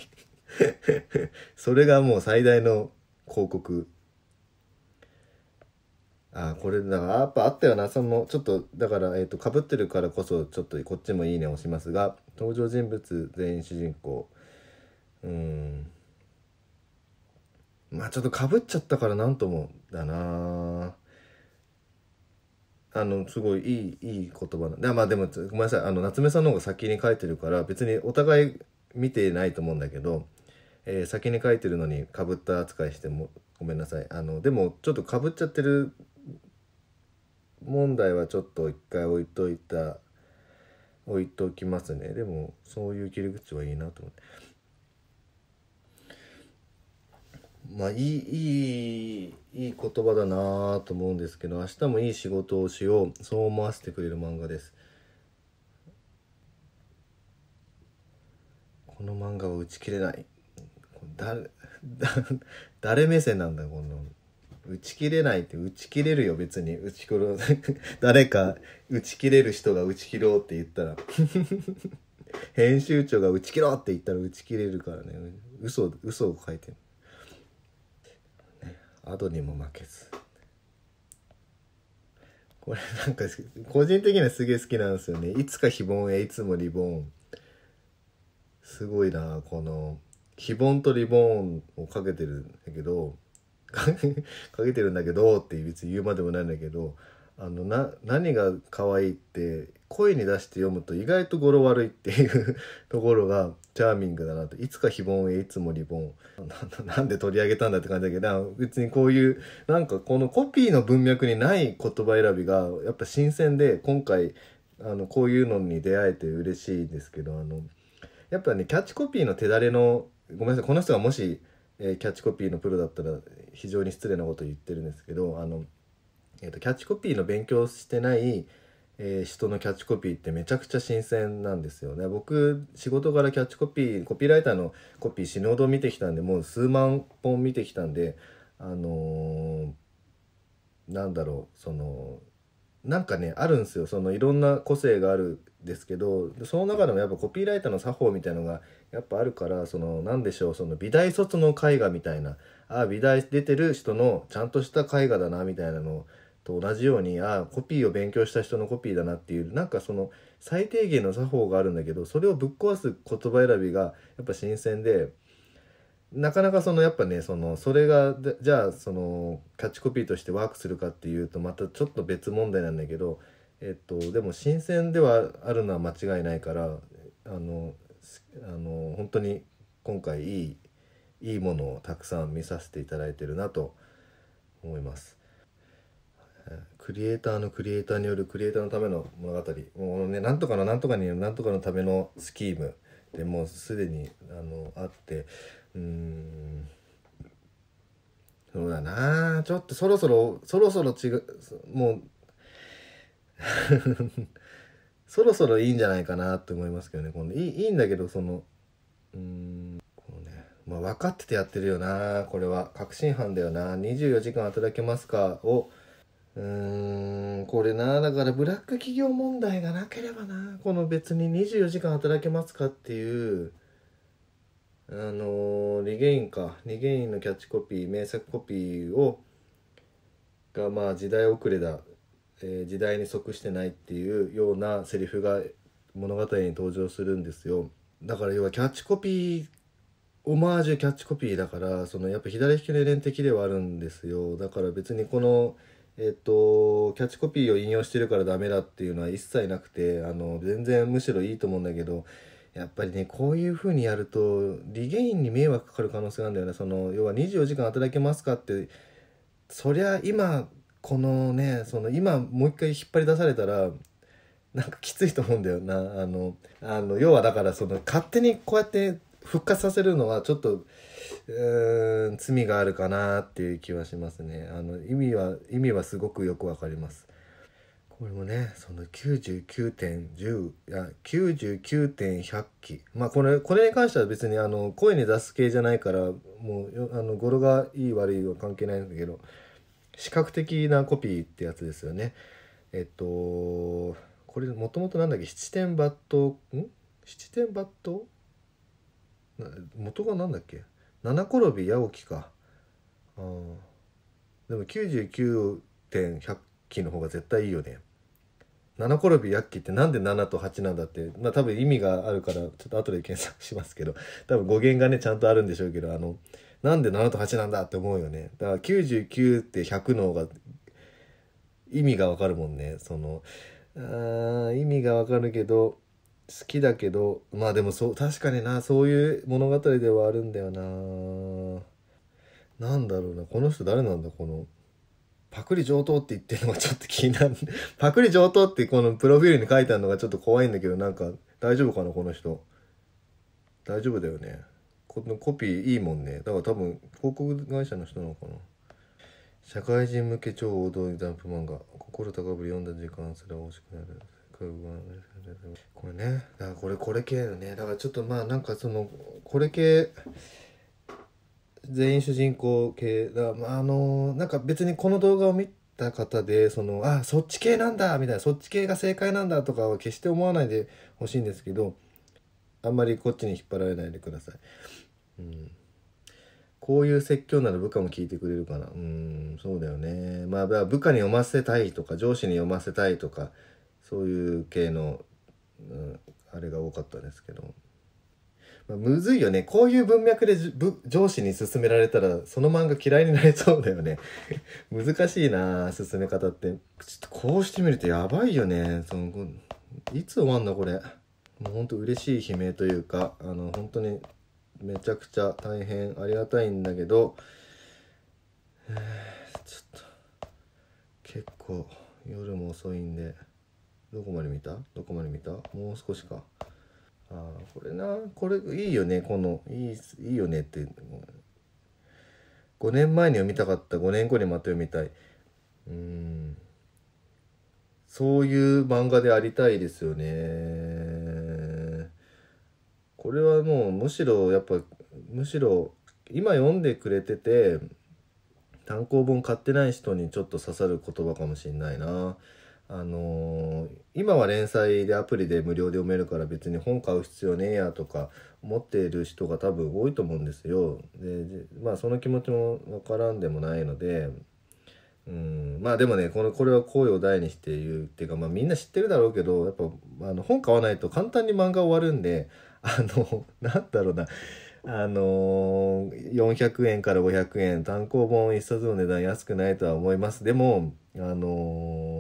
それがもう最大の広告あこれだからやっぱあったよなそのちょっとだからえっ、ー、とかぶってるからこそちょっとこっちも「いいね」押しますが登場人物全員主人公うんまあちょっとかぶっちゃったから何ともだなあのすごいいいいい言葉なまあでもごめんなさいあの夏目さんの方が先に書いてるから別にお互い見てないと思うんだけど、えー、先に書いてるのにかぶった扱いしてもごめんなさいあのでもちょっとかぶっちゃってる問題はちょっと一回置いといた置いときますねでもそういう切り口はいいなと思ってまあいいいいいい言葉だなと思うんですけど明日もいい仕事をしようそう思わせてくれる漫画ですこの漫画は打ち切れない誰 誰目線なんだこの打ち切れないって打ち切れるよ別に打ち切ろう 誰か打ち切れる人が打ち切ろうって言ったら 編集長が打ち切ろうって言ったら打ち切れるからね嘘嘘を書いてるアドにも負けずこれなんか個人的にはすげえ好きなんですよねいつか非凡へいつもリボンすごいなこの非凡とリボンをかけてるんだけど かけてるんだけどって別に言うまでもないんだけどあのな何が可愛いって声に出して読むと意外と語呂悪いっていう ところがチャーミングだなといつか非凡へいつもリボンなんで取り上げたんだって感じだけど別にこういうなんかこのコピーの文脈にない言葉選びがやっぱ新鮮で今回あのこういうのに出会えて嬉しいですけどあのやっぱねキャッチコピーの手だれのごめんなさいこの人がもし、えー、キャッチコピーのプロだったら非常に失礼なこと言ってるんですけどあの、えーと、とキャッチコピーの勉強してない、えー、人のキャッチコピーってめちゃくちゃ新鮮なんですよね僕仕事からキャッチコピーコピーライターのコピー死ぬほど見てきたんでもう数万本見てきたんであのー、なんだろうそのなんかねあるんですよそのいろんな個性があるんですけどその中でもやっぱコピーライターの作法みたいのがやっぱあるからその何でしょうその美大卒の絵画みたいなああ美大出てる人のちゃんとした絵画だなみたいなのと同じようにああコピーを勉強した人のコピーだなっていうなんかその最低限の作法があるんだけどそれをぶっ壊す言葉選びがやっぱ新鮮で。なかなかそのやっぱねそのそれがじゃあそのキャッチコピーとしてワークするかっていうとまたちょっと別問題なんだけど、えっと、でも新鮮ではあるのは間違いないからあのあの本当に今回いいいいものをたくさん見させていただいてるなと思います。クリエイターのクリエイターによるクリエイターのための物語もうねなんとかのなんとかになんとかのためのスキームでもうすでにあのあってうんそうだなちょっとそろそろそろそろ違うもう そろそろいいんじゃないかなって思いますけどねこのいいいいんだけどそのうんこのねまあ分かっててやってるよなこれは確信犯だよな24時間働けますかをうーんこれなだからブラック企業問題がなければなこの別に24時間働けますかっていうあのー、リゲインかリゲインのキャッチコピー名作コピーをがまあ時代遅れだ、えー、時代に即してないっていうようなセリフが物語に登場するんですよだから要はキャッチコピーオマージュキャッチコピーだからそのやっぱ左引きの連的ではあるんですよだから別にこのえっと、キャッチコピーを引用してるからダメだっていうのは一切なくてあの全然むしろいいと思うんだけどやっぱりねこういうふうにやるとリゲインに迷惑かかる可能性なんだよねその要は24時間働けますかってそりゃ今このねその今もう一回引っ張り出されたらなんかきついと思うんだよなあのあの要はだからその勝手にこうやって復活させるのはちょっとうーん罪があるかなっていう気はしますねあの意味は意味はすごくよくわかりますこれもね、その99.10や99.100期。まあこれ、これに関しては別にあの声に出す系じゃないから、もうあの語呂がいい悪いは関係ないんだけど、視覚的なコピーってやつですよね。えっと、これもともとなんだっけ、七点抜刀、ん七点抜刀元がなんだっけ七転び八起きか。あでも99.100期の方が絶対いいよね。七転び薬器ってなんで7と8なんだって、まあ多分意味があるから、ちょっと後で検索しますけど、多分語源がね、ちゃんとあるんでしょうけど、あの、なんで7と8なんだって思うよね。だから99って100の方が、意味がわかるもんね。その、あ意味がわかるけど、好きだけど、まあでもそう、確かにな、そういう物語ではあるんだよな。なんだろうな、この人誰なんだ、この。パクリ上等って言ってるのがちょっと気になる。パクリ上等ってこのプロフィールに書いてあるのがちょっと怖いんだけど、なんか大丈夫かな、この人。大丈夫だよね。このコピーいいもんね。だから多分、広告会社の人なのかな。社会人向け超王道ダンプ漫画。心高ぶり読んだ時間すら惜しくなる。これね。だからこれ、これ系だね。だからちょっとまあなんかその、これ系、全員主人公系だ、まあ、あのなんか別にこの動画を見た方でそのあそっち系なんだみたいなそっち系が正解なんだとかは決して思わないでほしいんですけどあんまりこっちに引っ張られないでください。うんこういう説教なら部下も聞いてくれるかな。うん、そうだよね。まあ、部下に読ませたいとか、上司に読ませたいとか、そういう系の、うん、あれが多かったですけど。むずいよね。こういう文脈で上司に勧められたら、その漫画嫌いになりそうだよね。難しいな勧め方って。ちょっとこうしてみるとやばいよね。そのいつ終わんのこれ。もうほんと嬉しい悲鳴というか、あの、本当にめちゃくちゃ大変ありがたいんだけど、ちょっと、結構夜も遅いんで、どこまで見たどこまで見たもう少しか。あこれなこれいいよねこのいいいいよねって5年前に読みたかった5年後にまた読みたいうんそういう漫画でありたいですよねこれはもうむしろやっぱむしろ今読んでくれてて単行本買ってない人にちょっと刺さる言葉かもしんないなあのー、今は連載でアプリで無料で読めるから別に本買う必要ねえやとか思っている人が多分多いと思うんですよ。でまあその気持ちもわからんでもないのでうんまあでもねこのこれは声を大にして言うっていうか、まあ、みんな知ってるだろうけどやっぱあの本買わないと簡単に漫画終わるんで あのなんだろうなあのー、400円から500円単行本一冊の値段安くないとは思いますでもあのー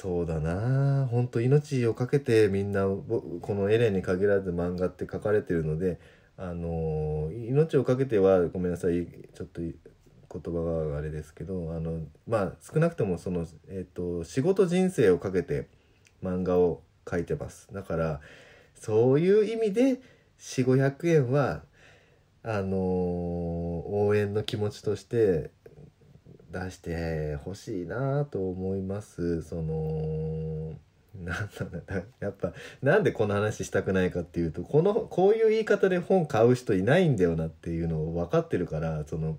そうだなほんと命を懸けてみんなこのエレンに限らず漫画って書かれてるのであの命を懸けてはごめんなさいちょっと言葉があれですけどあのまあ少なくともその、えっ、ー、と仕事人生をかけて漫画を書いてますだからそういう意味で4500円はあの応援の気持ちとして出してほしいなと思いますそのなんだやっぱなんでこの話したくないかっていうとこのこういう言い方で本買う人いないんだよなっていうのを分かってるからその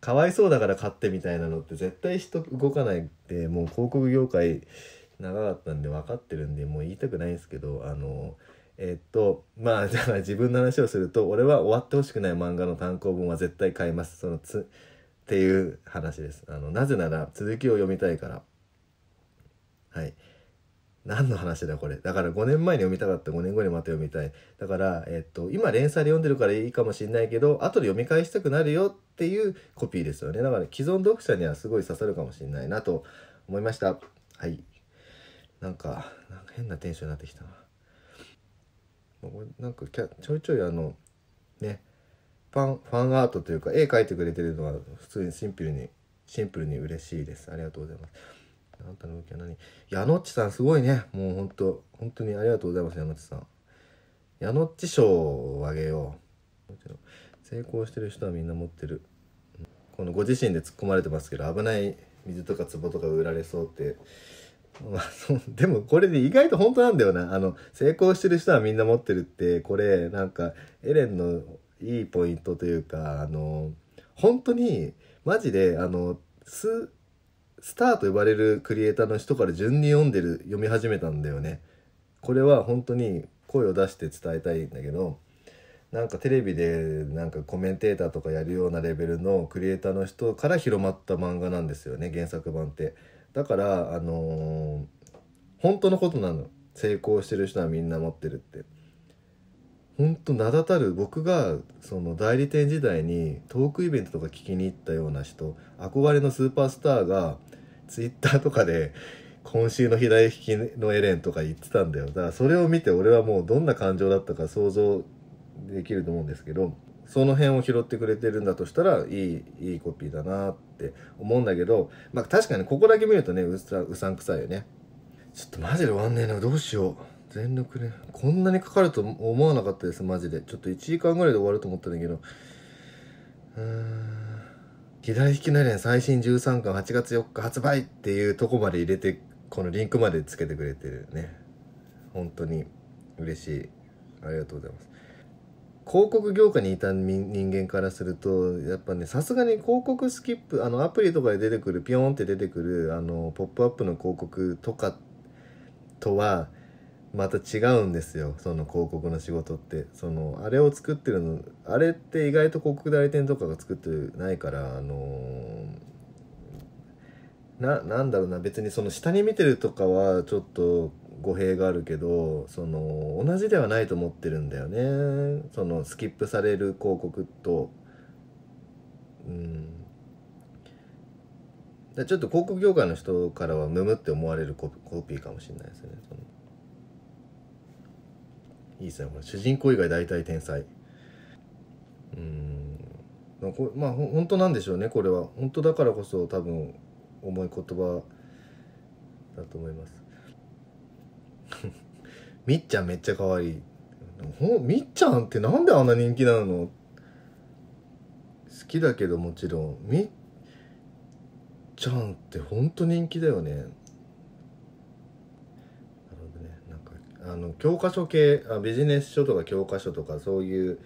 かわいそうだから買ってみたいなのって絶対人動かないってもう広告業界長かったんで分かってるんでもう言いたくないんですけどあのえっとまあだから自分の話をすると俺は終わってほしくない漫画の単行本は絶対買います。そのつっていう話です。あの、なぜなら続きを読みたいから。はい。何の話だこれ。だから5年前に読みたかった5年後にまた読みたい。だから、えっと、今連載で読んでるからいいかもしんないけど、後で読み返したくなるよっていうコピーですよね。だから既存読者にはすごい刺さるかもしんないなと思いました。はい。なんか、なんか変なテンションになってきたな。なんかちょいちょいあの、ね、ファン、ファンアートというか、絵描いてくれてるのは、普通にシンプルに、シンプルに嬉しいです。ありがとうございます。あなたの動きは何矢野っちさんすごいね。もうほんと、本当にありがとうございます、矢野っちさん。矢野っち賞をあげよう。もちろん、成功してる人はみんな持ってる。このご自身で突っ込まれてますけど、危ない水とか壺とか売られそうって。まあ、そでもこれで意外と本当なんだよな。あの、成功してる人はみんな持ってるって、これ、なんか、エレンのいいポイントというかあの本当にマジであのスターと呼ばれるクリエイターの人から順に読んでる読み始めたんだよね。これは本当に声を出して伝えたいんだけどなんかテレビでなんかコメンテーターとかやるようなレベルのクリエイターの人から広まった漫画なんですよね原作版って。だからあのー、本当のことなの成功してる人はみんな持ってるって。ほんと名だたる僕がその代理店時代にトークイベントとか聞きに行ったような人憧れのスーパースターがツイッターとかで今週の左利きのエレンとか言ってたんだよだからそれを見て俺はもうどんな感情だったか想像できると思うんですけどその辺を拾ってくれてるんだとしたらいいいいコピーだなって思うんだけどまあ確かにここだけ見るとねうさうさんくさいよねちょっとマジで終わんねえなどうしよう全力で、ね、こんなにかかると思わなかったですマジでちょっと1時間ぐらいで終わると思ったんだけどうん左利きなりレ最新13巻8月4日発売っていうとこまで入れてこのリンクまでつけてくれてるね本当に嬉しいありがとうございます広告業界にいた人間からするとやっぱねさすがに広告スキップあのアプリとかで出てくるピョンって出てくるあのポップアップの広告とかとはまた違うんですよその広告の仕事ってそのあれを作ってるのあれって意外と広告代理店とかが作ってないからあのー、なんだろうな別にその下に見てるとかはちょっと語弊があるけどその同じではないと思ってるんだよねそのスキップされる広告とうんちょっと広告業界の人からはムムって思われるコピーかもしれないですね。そのいいですねこれ主人公以外大体天才うんこれまあほ本当なんでしょうねこれは本当だからこそ多分重い言葉だと思います みっちゃんめっちゃ可愛いほみっちゃんってなんであんな人気なの好きだけどもちろんみっちゃんってほんと人気だよねあの教科書系あビジネス書とか教科書とかそういう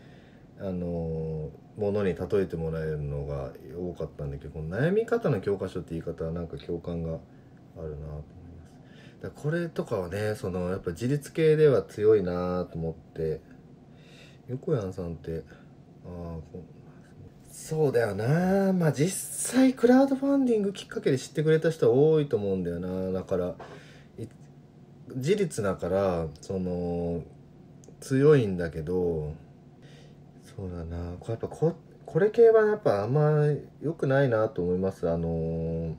あのものに例えてもらえるのが多かったんだけどこの悩み方の教科書って言い方はなんか共感があるなと思いますだこれとかはねそのやっぱ自立系では強いなと思って横山さんってああそうだよなまあ実際クラウドファンディングきっかけで知ってくれた人は多いと思うんだよなだから自立だからその強いんだけどそうだなこれやっぱここれ系はやっぱあんま良くないなと思いますあの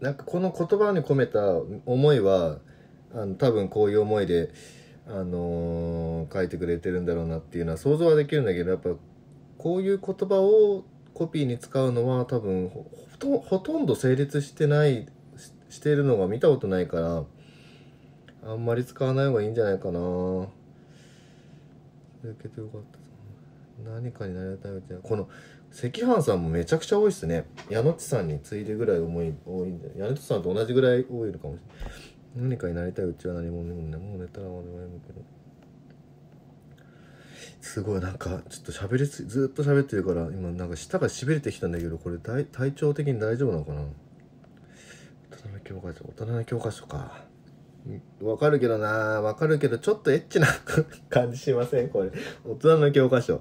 なんかこの言葉に込めた思いはあの多分こういう思いで、あの書いてくれてるんだろうなっていうのは想像はできるんだけどやっぱこういう言葉をコピーに使うのは多分ほとんど成立してないしているのが見たことないからあんまり使わない方がいいんじゃないかな続けてよかった何かになりたいみたいなこの赤飯さんもめちゃくちゃ多いっすね矢野地さんに次いでぐらい重い多いんで矢野地さんと同じぐらい多いのかもしれない何かになりたいうちは何もねもう寝たら俺はやむけどすごいなんかちょっと喋りずっと喋ってるから今なんか舌が痺れてきたんだけどこれ体調的に大丈夫なのかな人の教科書大人の教科書かわかるけどなわかるけどちょっとエッチな感じしませんこれ大人の教科書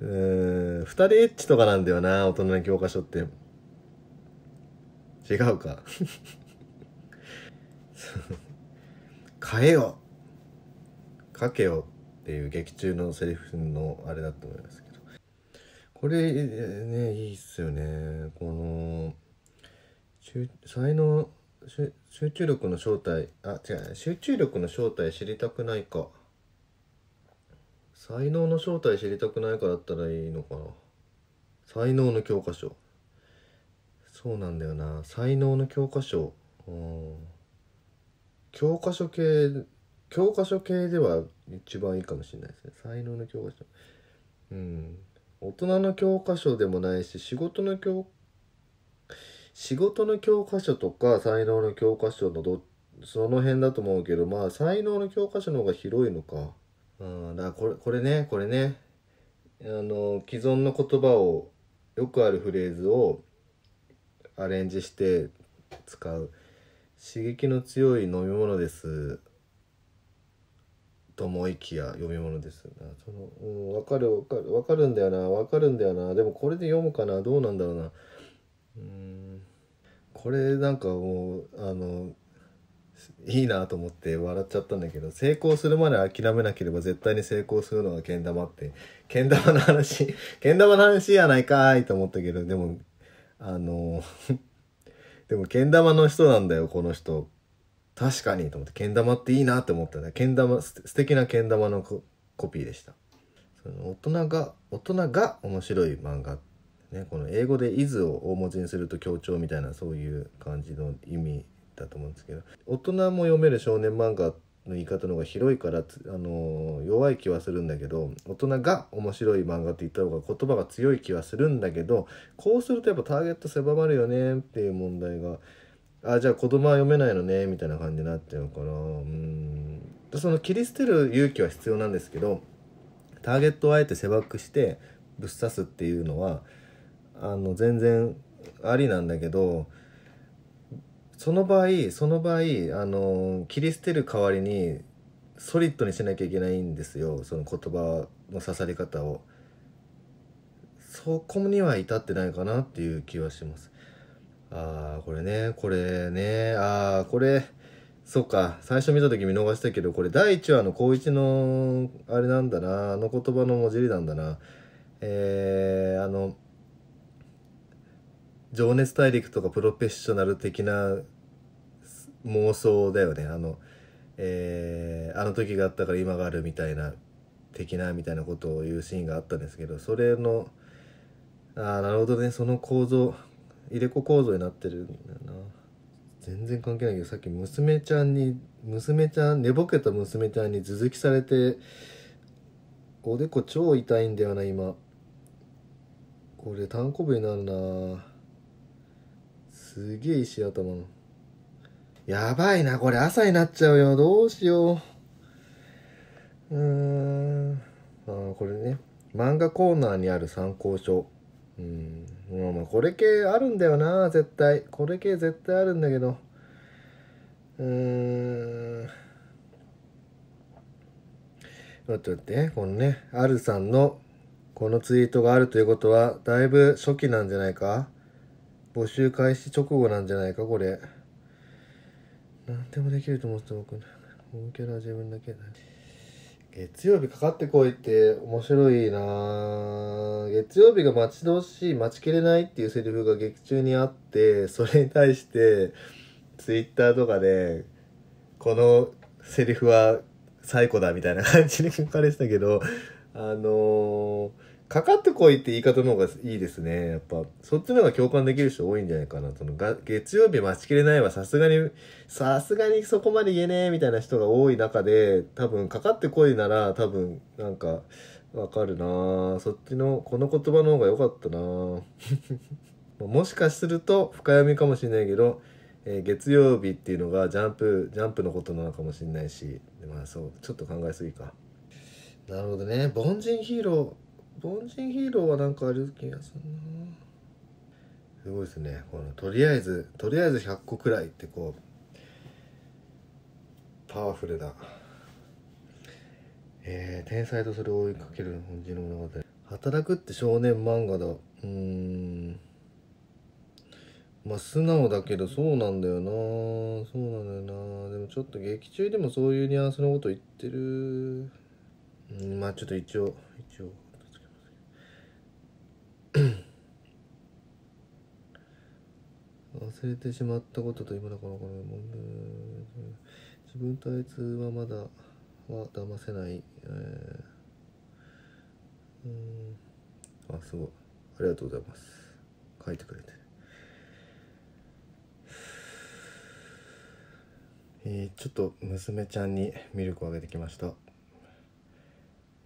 うーん2人エッチとかなんだよな大人の教科書って違うか 変えよかけよっていう劇中のセリフのあれだと思いますけどこれねいいっすよねこの才能集中力の正体あ違う集中力の正体知りたくないか才能の正体知りたくないかだったらいいのかな才能の教科書そうなんだよな才能の教科書うん教科書系教科書系では一番いいかもしれないですね才能の教科書うん大人の教科書でもないし仕事の教科仕事の教科書とか才能の教科書のどその辺だと思うけどまあ才能の教科書の方が広いのかうんだからこれこれねこれねあの既存の言葉をよくあるフレーズをアレンジして使う刺激の強い飲み物ですと思いきや読み物ですその、うん、分かる分かる分かるんだよな分かるんだよなでもこれで読むかなどうなんだろうなうんこれなんかもうあのいいなと思って笑っちゃったんだけど成功するまで諦めなければ絶対に成功するのがけん玉ってけん玉の話 けん玉の話やないかいと思ったけどでもあの でもけん玉の人なんだよこの人確かにと思ってけん玉っていいなって思ったねけん玉素敵なけん玉のコピーでしたその大人が大人が面白い漫画ってね、この英語で「is」を大文字にすると強調みたいなそういう感じの意味だと思うんですけど大人も読める少年漫画の言い方の方が広いからあの弱い気はするんだけど大人が面白い漫画って言った方が言葉が強い気はするんだけどこうするとやっぱターゲット狭まるよねっていう問題があじゃあ子供は読めないのねみたいな感じになっちゃうからうんその切り捨てる勇気は必要なんですけどターゲットをあえて狭くしてぶっ刺すっていうのはあの全然ありなんだけどその場合その場合あの切り捨てる代わりにソリッドにしなきゃいけないんですよその言葉の刺さり方をそこには至ってないかなっていう気はしますああこれねこれねああこれそっか最初見た時見逃したけどこれ第1話の高一のあれなんだなあの言葉の文字入りなんだなえー、あの情熱大陸とかプロフェッショナル的な妄想だよねあの、えー、あの時があったから今があるみたいな的なみたいなことを言うシーンがあったんですけどそれのああなるほどねその構造入れ子構造になってるんだな全然関係ないけどさっき娘ちゃんに娘ちゃん寝ぼけた娘ちゃんに続きされておでこ超痛いんだよな今これ単行部になるなすげえ石頭の。やばいな、これ朝になっちゃうよ。どうしよう。うーん。あこれね。漫画コーナーにある参考書。うん。まあ、これ系あるんだよな、絶対。これ系絶対あるんだけど。うーん。ちょっと待って、このね、あるさんのこのツイートがあるということは、だいぶ初期なんじゃないか募集開始直後なんじゃないか、これ。何でもできると思ってた僕、本キャラは自分だけだ。月曜日かかってこいって面白いな月曜日が待ち遠しい、待ちきれないっていうセリフが劇中にあって、それに対して、ツイッターとかで、このセリフは最古だみたいな感じに書かれてたけど、あのーかかってこいって言い方の方がいいですね。やっぱ、そっちの方が共感できる人多いんじゃないかな。そのが、月曜日待ちきれないはさすがに、さすがにそこまで言えねえみたいな人が多い中で、多分、かかってこいなら、多分、なんか、わかるなそっちの、この言葉の方が良かったな もしかすると、深読みかもしれないけど、えー、月曜日っていうのがジャンプ、ジャンプのことなのかもしれないし、まあそう、ちょっと考えすぎか。なるほどね。凡人ヒーロー、凡人ヒーローはなんかある気がするなすごいですねこのとりあえずとりあえず100個くらいってこうパワフルなえー、天才とそれを追いかける本人の物語働くって少年漫画だうんまあ素直だけどそうなんだよなそうなんだよなでもちょっと劇中でもそういうニュアンスのこと言ってるうんまあちょっと一応忘れてしまったことと今だからこの自分とあいつはまだは騙せない、えー、うんあすごいありがとうございます書いてくれてえー、ちょっと娘ちゃんにミルクをあげてきました。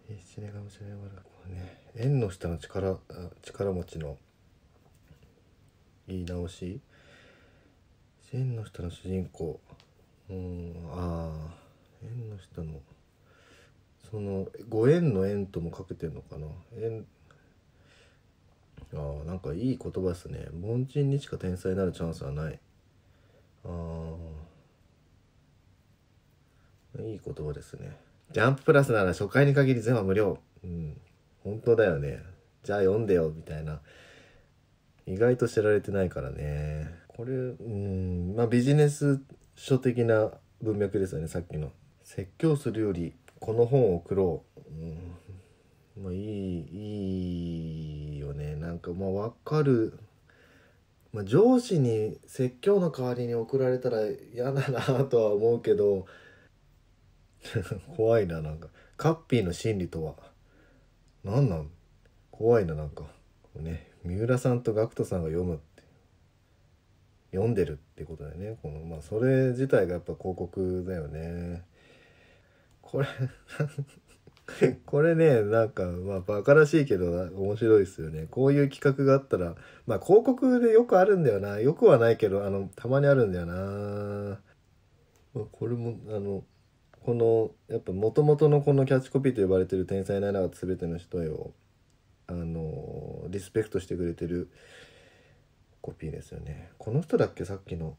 え年死がもしれないね、縁の下の力力持ちの言い直し縁の下の主人公うんあ縁の下のそのご縁の縁ともかけてるのかな縁あなんかいい言葉ですね凡人にしか天才になるチャンスはないあいい言葉ですねジャンププラスなら初回に限り全話無料うん本当だよねじゃあ読んでよみたいな意外と知られてないからねこれうんまあビジネス書的な文脈ですよねさっきの説教するよりこの本を送ろう、うん、まあいいいいよねなんかまあ分かる、まあ、上司に説教の代わりに送られたら嫌だなとは思うけど 怖いななんか カッピーの心理とは。何なん怖いななんかね三浦さんと GACKT さんが読むって読んでるってことだよねこのまあそれ自体がやっぱ広告だよねこれ これねなんかまあバカらしいけど面白いですよねこういう企画があったらまあ広告でよくあるんだよなよくはないけどあのたまにあるんだよなこれもあのこのやっぱもともとのこのキャッチコピーと呼ばれてる「天才なら全ての人へあのリスペクトしてくれてるコピーですよねこの人だっけさっきの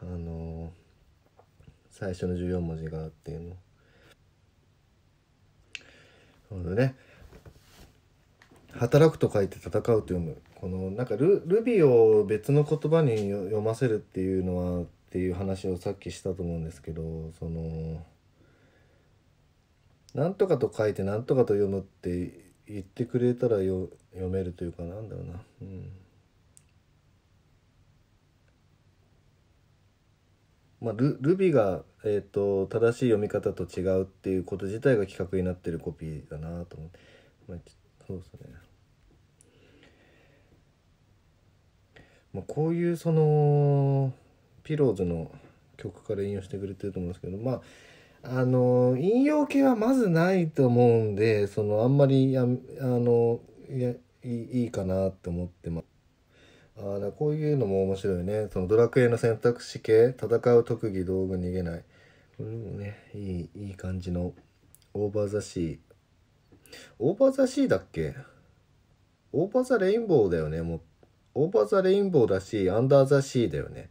あの最初の14文字がっていうのなるほどね働くと書いて戦うと読むこのなんかルルビーを別の言葉に読ませるっていうのはっていう話をさっきしたと思うんですけどその何とかと書いて何とかと読むって言ってくれたらよ読めるというかなんだろうなうん。まあ、ルルビが、えーと、正しい読み方と違うっていうこと自体が企画になってるコピーだなと思って、まあ、そうですね、まあ、こういうそのピローズの曲から引用してくれてると思うんですけどまああの、引用系はまずないと思うんで、その、あんまりや、あの、いやいいかなって思ってます。あだこういうのも面白いね。そのドラクエの選択肢系、戦う特技、道具、逃げない。これもね、いい、いい感じの、オーバーザシー。オーバーザシーだっけオーバーザレインボーだよね。もう、オーバーザレインボーだし、アンダーザシーだよね。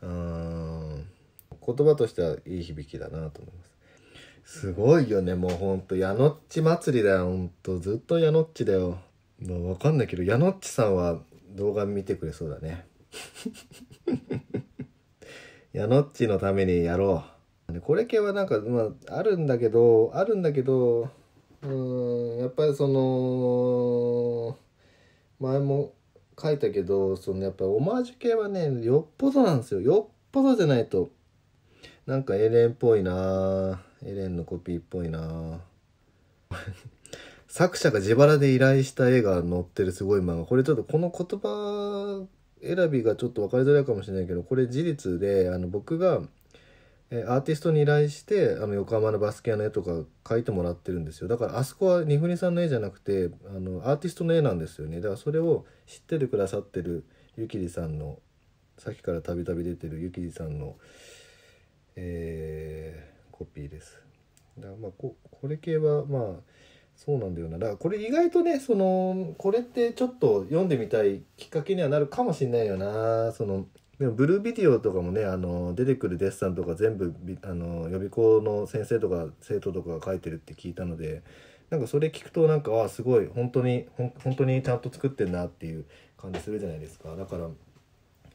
うん。言葉としてはいい響きだなと思います。すごいよね、もうほんと、矢野っち祭りだよ、ほんと。ずっと矢野っちだよ。もうわかんないけど、矢野っちさんは動画見てくれそうだね。矢野っちのためにやろう。これ系はなんか、まあ、あるんだけど、あるんだけど、うん、やっぱりその、前も書いたけど、そのやっぱオマージュ系はね、よっぽどなんですよ。よっぽどじゃないとなんかエレンっぽいなエレンのコピーっぽいな作者が自腹で依頼した絵が載ってるすごい漫画。これちょっとこの言葉選びがちょっと分かりづらいかもしれないけど、これ事実で、あの僕が、えアーティストに依頼してあの横浜のバスケ屋の絵とか描いてもらってるんですよだからあそこは二船さんの絵じゃなくてあのアーティストの絵なんですよねだからそれを知っててくださってるゆきりさんのさっきからたびたび出てるゆきりさんのえー、コピーです。だからまあここれ系はまあそうなんだよなだからこれ意外とねそのこれってちょっと読んでみたいきっかけにはなるかもしんないよなそのでもブルービデオとかもねあの出てくるデッサンとか全部あの予備校の先生とか生徒とかが書いてるって聞いたのでなんかそれ聞くとなんかああすごい本当に本当にちゃんと作ってんなっていう感じするじゃないですかだから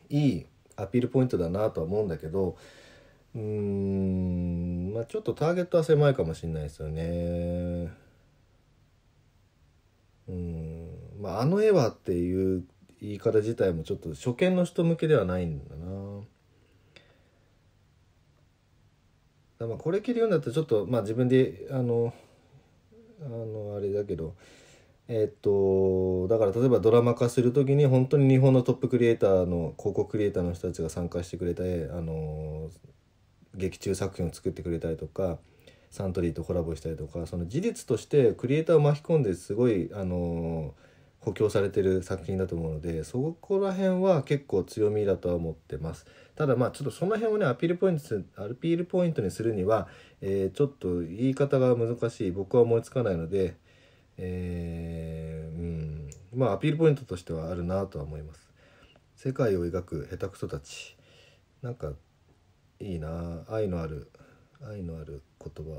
いいアピールポイントだなとは思うんだけどうーんまあちょっとターゲットは狭いかもしれないですよねうんまああの絵はっていう言い方自体もちょっと初見の人向けではないんだなだまあこれ切るようになったらちょっとまあ自分であのあのあれだけどえっと、だから例えばドラマ化する時に本当に日本のトップクリエイターの広告クリエイターの人たちが参加してくれ絵あの劇中作品を作ってくれたりとかサントリーとコラボしたりとかその事実としてクリエイターを巻き込んですごい、あのー、補強されてる作品だと思うのでそこら辺は結構強みだとは思ってますただまあちょっとその辺をねアピールポイントアピールポイントにするには、えー、ちょっと言い方が難しい僕は思いつかないので、えー、うんまあアピールポイントとしてはあるなとは思います。世界を描く下手くそたちなんかいいな愛のある愛のある言葉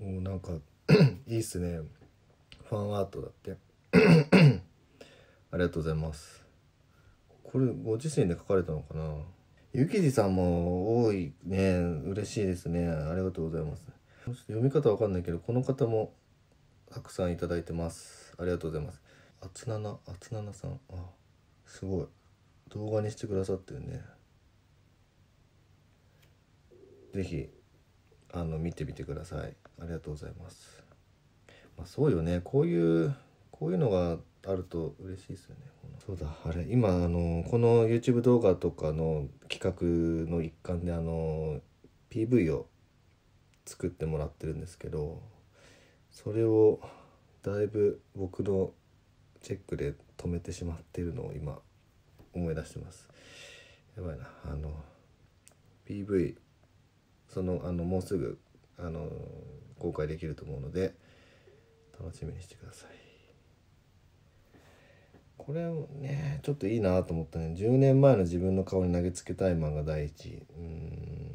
もうなんか いいっすねファンアートだってありがとうございますこれご自身で書かれたのかなゆきじさんも多いね嬉しいですねありがとうございますちょっと読み方わかんないけどこの方もたくさんいただいてますありがとうございますあつななあつななさんあすごい動画にしてくださってるね是非あの見てみてくださいありがとうございます、まあ、そうよねこういうこういうのがあると嬉しいですよねそうだあれ今あのこの YouTube 動画とかの企画の一環であの PV を作ってもらってるんですけどそれをだいぶ僕のチェックで止めてしまってるのを今思い出してますやばいなあの PV そのあのもうすぐあの公開できると思うので楽しみにしてくださいこれねちょっといいなと思ったね10年前の自分の顔に投げつけたい漫画第一うん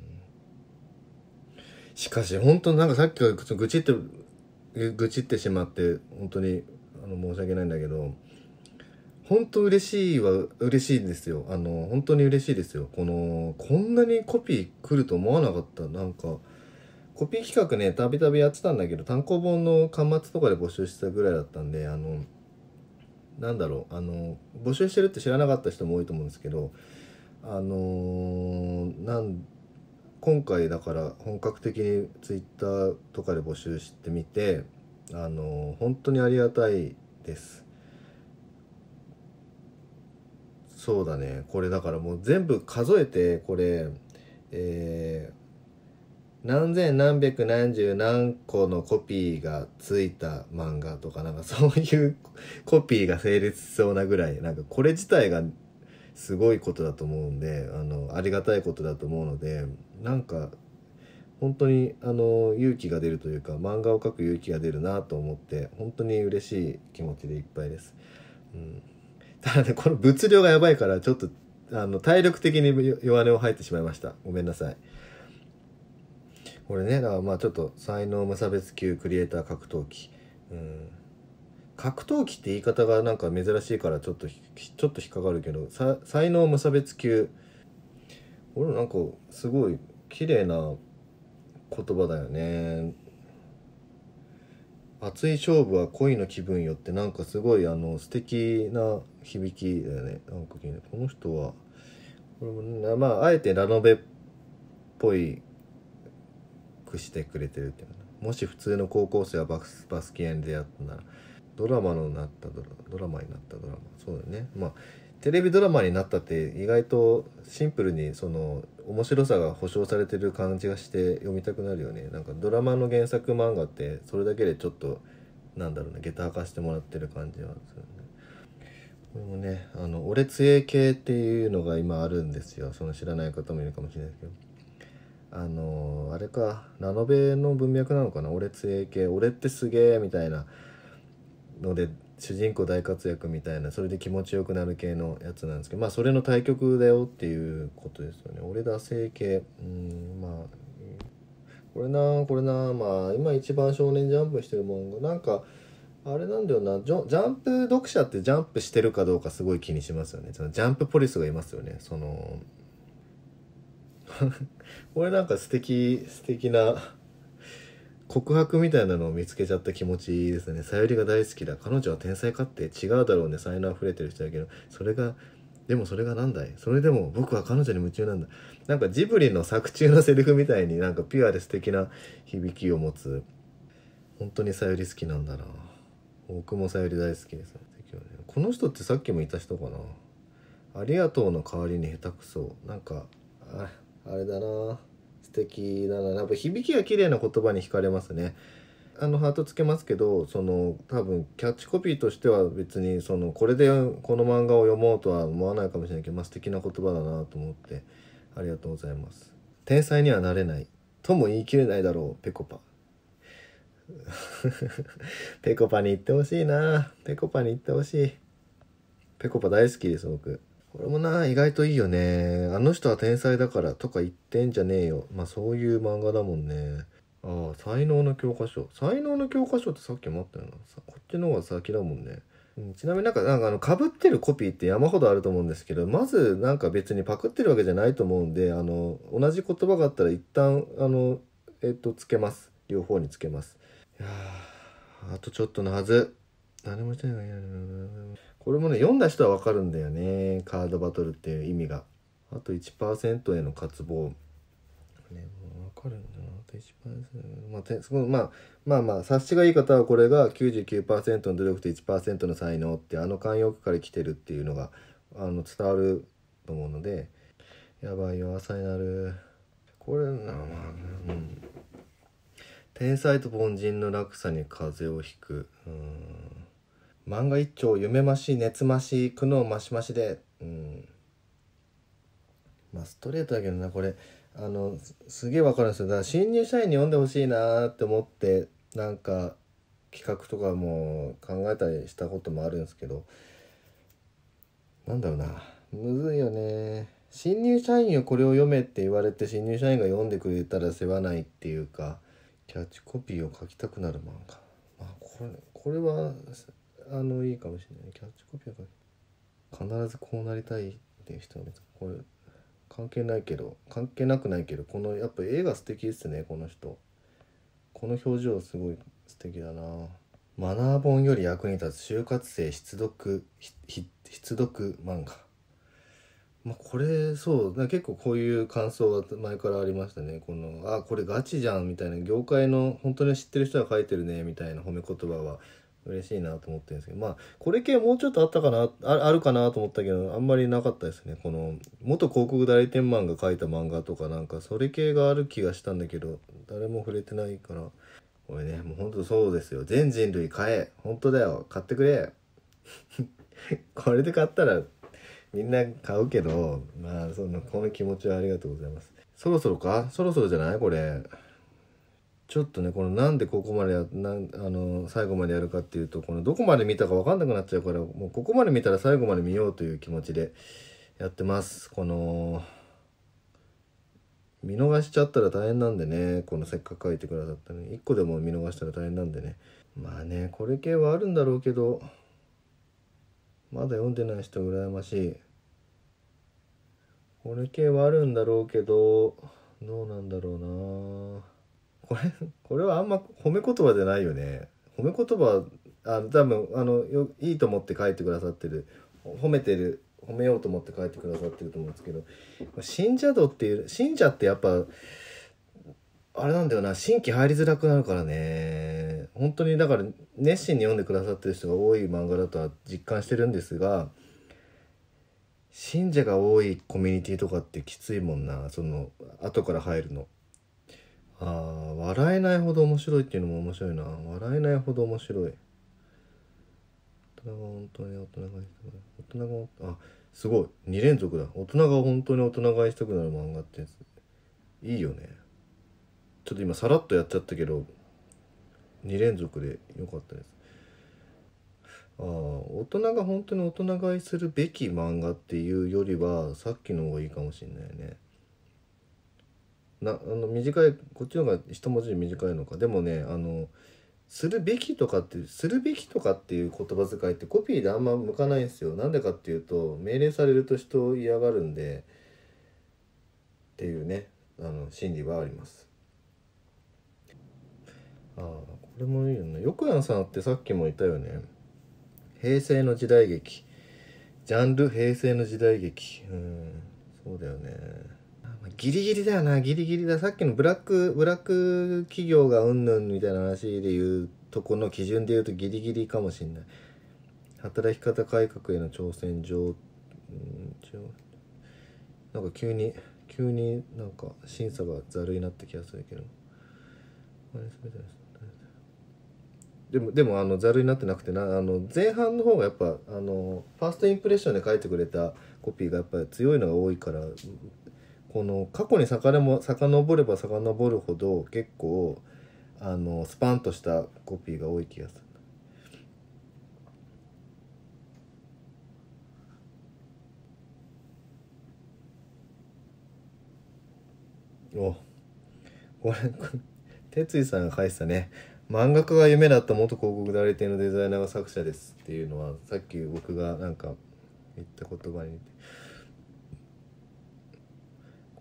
しかし本当なんかさっきから愚痴って愚痴ってしまって本当にあの申し訳ないんだけど本当嬉しいは嬉しいんですよ。あの、本当に嬉しいですよ。この、こんなにコピー来ると思わなかった。なんか、コピー企画ね、たびたびやってたんだけど、単行本の端末とかで募集してたぐらいだったんで、あの、なんだろう、あの、募集してるって知らなかった人も多いと思うんですけど、あのー、なん今回だから本格的に Twitter とかで募集してみてあのー、本当にありがたいですそうだねこれだからもう全部数えてこれえー、何千何百何十何個のコピーがついた漫画とかなんかそういうコピーが成立しそうなぐらいなんかこれ自体がすごいことだと思うんであのありがたいことだと思うのでなんか本当にあの勇気が出るというか漫画を描く勇気が出るなと思って本当に嬉しい気持ちでいっぱいです。うんただね、この物量がやばいから、ちょっと、あの、体力的に弱音を吐いてしまいました。ごめんなさい。これね、だからまあちょっと、才能無差別級クリエイター格闘技。うん。格闘技って言い方がなんか珍しいからちょっと、ちょっと引っかかるけど、才能無差別級。俺なんか、すごい綺麗な言葉だよね。熱い勝負は恋の気分よってなんかすごいあの素敵な響きだよねなんかこの人はこれもまああえてラノベっぽいくしてくれてるっていうもし普通の高校生はバスバスキアに出会ったならドラマのなったドラドラマになったドラマそうだよねまあテレビドラマになったって意外とシンプルにその面白さが保証されてる感じがして読みたくなるよねなんかドラマの原作漫画ってそれだけでちょっとなんだろうな下駄履かしてもらってる感じはするねこれもねあの俺つ杖系っていうのが今あるんですよその知らない方もいるかもしれないですけどあのー、あれかラノベの文脈なのかな俺つ杖系俺ってすげえみたいなので主人公大活躍みたいなそれで気持ちよくなる系のやつなんですけどまあそれの対局だよっていうことですよね俺だ整形うんまあこれなこれなまあ今一番少年ジャンプしてるもんなんかあれなんだよなジャンプ読者ってジャンプしてるかどうかすごい気にしますよねそのジャンプポリスがいますよねその これなんか素敵素敵な告白みたいなのを見つけちゃった気持ちですね。さゆりが大好きだ。彼女は天才かって違うだろうね。才能溢れてる人だけど、それが、でもそれが何だいそれでも僕は彼女に夢中なんだ。なんかジブリの作中のセリフみたいになんかピュアで素敵な響きを持つ。本当にさゆり好きなんだな。僕もさゆり大好きです。この人ってさっきも言った人かな。ありがとうの代わりに下手くそ。なんか、あれだな。素敵だななんか響きが綺麗な言葉に惹かれますねあのハートつけますけどその多分キャッチコピーとしては別にそのこれでこの漫画を読もうとは思わないかもしれないけど、まあ、素敵な言葉だなと思ってありがとうございます天才にはなれないとも言い切れないだろうペコパペコパに行ってほしいなペコパに行ってほしいペコパ大好きです僕これもな、意外といいよね。あの人は天才だからとか言ってんじゃねえよ。まあそういう漫画だもんね。ああ、才能の教科書。才能の教科書ってさっきもあったよな。こっちの方が先だもんね。うん、ちなみになんか、なんかあの、被ってるコピーって山ほどあると思うんですけど、まずなんか別にパクってるわけじゃないと思うんで、あの、同じ言葉があったら一旦、あの、えっと、つけます。両方につけます。いやあとちょっとのはず。誰もしてない。これもね、読んだ人はわかるんだよね。カードバトルっていう意味が。あと1%への渇望。ね、わかるんだな。あと1%。まあ、てそのまあ、まあまあ、察しがいい方はこれが99%の努力と1%の才能ってあの慣用句から来てるっていうのがあの伝わると思うので、やばいよ、朝になる。これな、まあ、うん。天才と凡人の落差に風邪をひく。うん漫画一丁夢まし熱まし苦悩ましましでうんまあストレートだけどなこれあのすげえわかるんですよだから新入社員に読んでほしいなって思ってなんか企画とかも考えたりしたこともあるんですけどなんだろうなむずいよね新入社員をこれを読めって言われて新入社員が読んでくれたら世話ないっていうかキャッチコピーを書きたくなる漫画まあこれこれはあのいいかもしれないキャッチコピーは必ずこうなりたいっていう人は別にこれ関係ないけど関係なくないけどこのやっぱ絵が素敵ですねこの人この表情すごい素敵だなマナー本より役に立つ就活生必読必読漫画まあこれそう結構こういう感想は前からありましたねこのあこれガチじゃんみたいな業界の本当に知ってる人が書いてるねみたいな褒め言葉は嬉しいなと思ってるんですけどまあこれ系もうちょっとあったかなああるかなと思ったけどあんまりなかったですねこの元広告代理店マンが書いた漫画とかなんかそれ系がある気がしたんだけど誰も触れてないからこれねもうほんとそうですよ全人類買え本当だよ買ってくれ これで買ったらみんな買うけどまあそのこの気持ちはありがとうございますそろそろかそろそろじゃないこれちょっとねこのなんでここまでやなんあの最後までやるかっていうとこのどこまで見たか分かんなくなっちゃうからもうここまで見たら最後まで見ようという気持ちでやってますこの見逃しちゃったら大変なんでねこのせっかく書いてくださったのに1個でも見逃したら大変なんでねまあねこれ系はあるんだろうけどまだ読んでない人羨ましいこれ系はあるんだろうけどどうなんだろうなこれ これはあんま褒め言葉じゃないよね褒め言葉あの多分あのよいいと思って書いてくださってる褒めてる褒めようと思って書いてくださってると思うんですけど信者度っていう信者ってやっぱあれなんだよな新規入りづらくなるからね本当にだから熱心に読んでくださってる人が多い漫画だとは実感してるんですが信者が多いコミュニティとかってきついもんなその後から入るの。ああ、笑えないほど面白いっていうのも面白いな。笑えないほど面白い。大人が本当に大人がいしたくなる。大人が、あ、すごい。2連続だ。大人が本当に大人がいしたくなる漫画ってやつ。いいよね。ちょっと今さらっとやっちゃったけど、2連続で良かったです。ああ、大人が本当に大人がいするべき漫画っていうよりは、さっきの方がいいかもしんないね。なあの短いこっちの方が一文字短いのかでもねあのするべきとかってするべきとかっていう言葉遣いってコピーであんま向かないんですよなんでかっていうと命令されると人を嫌がるんでっていうねあの心理はありますああこれもいいよねよくやんさんってさっきも言ったよね平成の時代劇ジャンル平成の時代劇うんそうだよねギリギリだよな、ギリギリだ。さっきのブラック、ブラック企業がうんぬんみたいな話でいうとこの基準で言うとギリギリかもしんない。働き方改革への挑戦状、なんか急に、急になんか審査がざるになった気がするけど。でも、でもあの、ざるになってなくてな、あの、前半の方がやっぱ、あの、ファーストインプレッションで書いてくれたコピーがやっぱり強いのが多いから、この過去にさか遡れば遡るほど結構あのスパンとしたコピーが多い気がする。おこれ哲井さんが返したね漫画家が夢だった元広告代理店のデザイナーが作者ですっていうのはさっき僕がなんか言った言葉に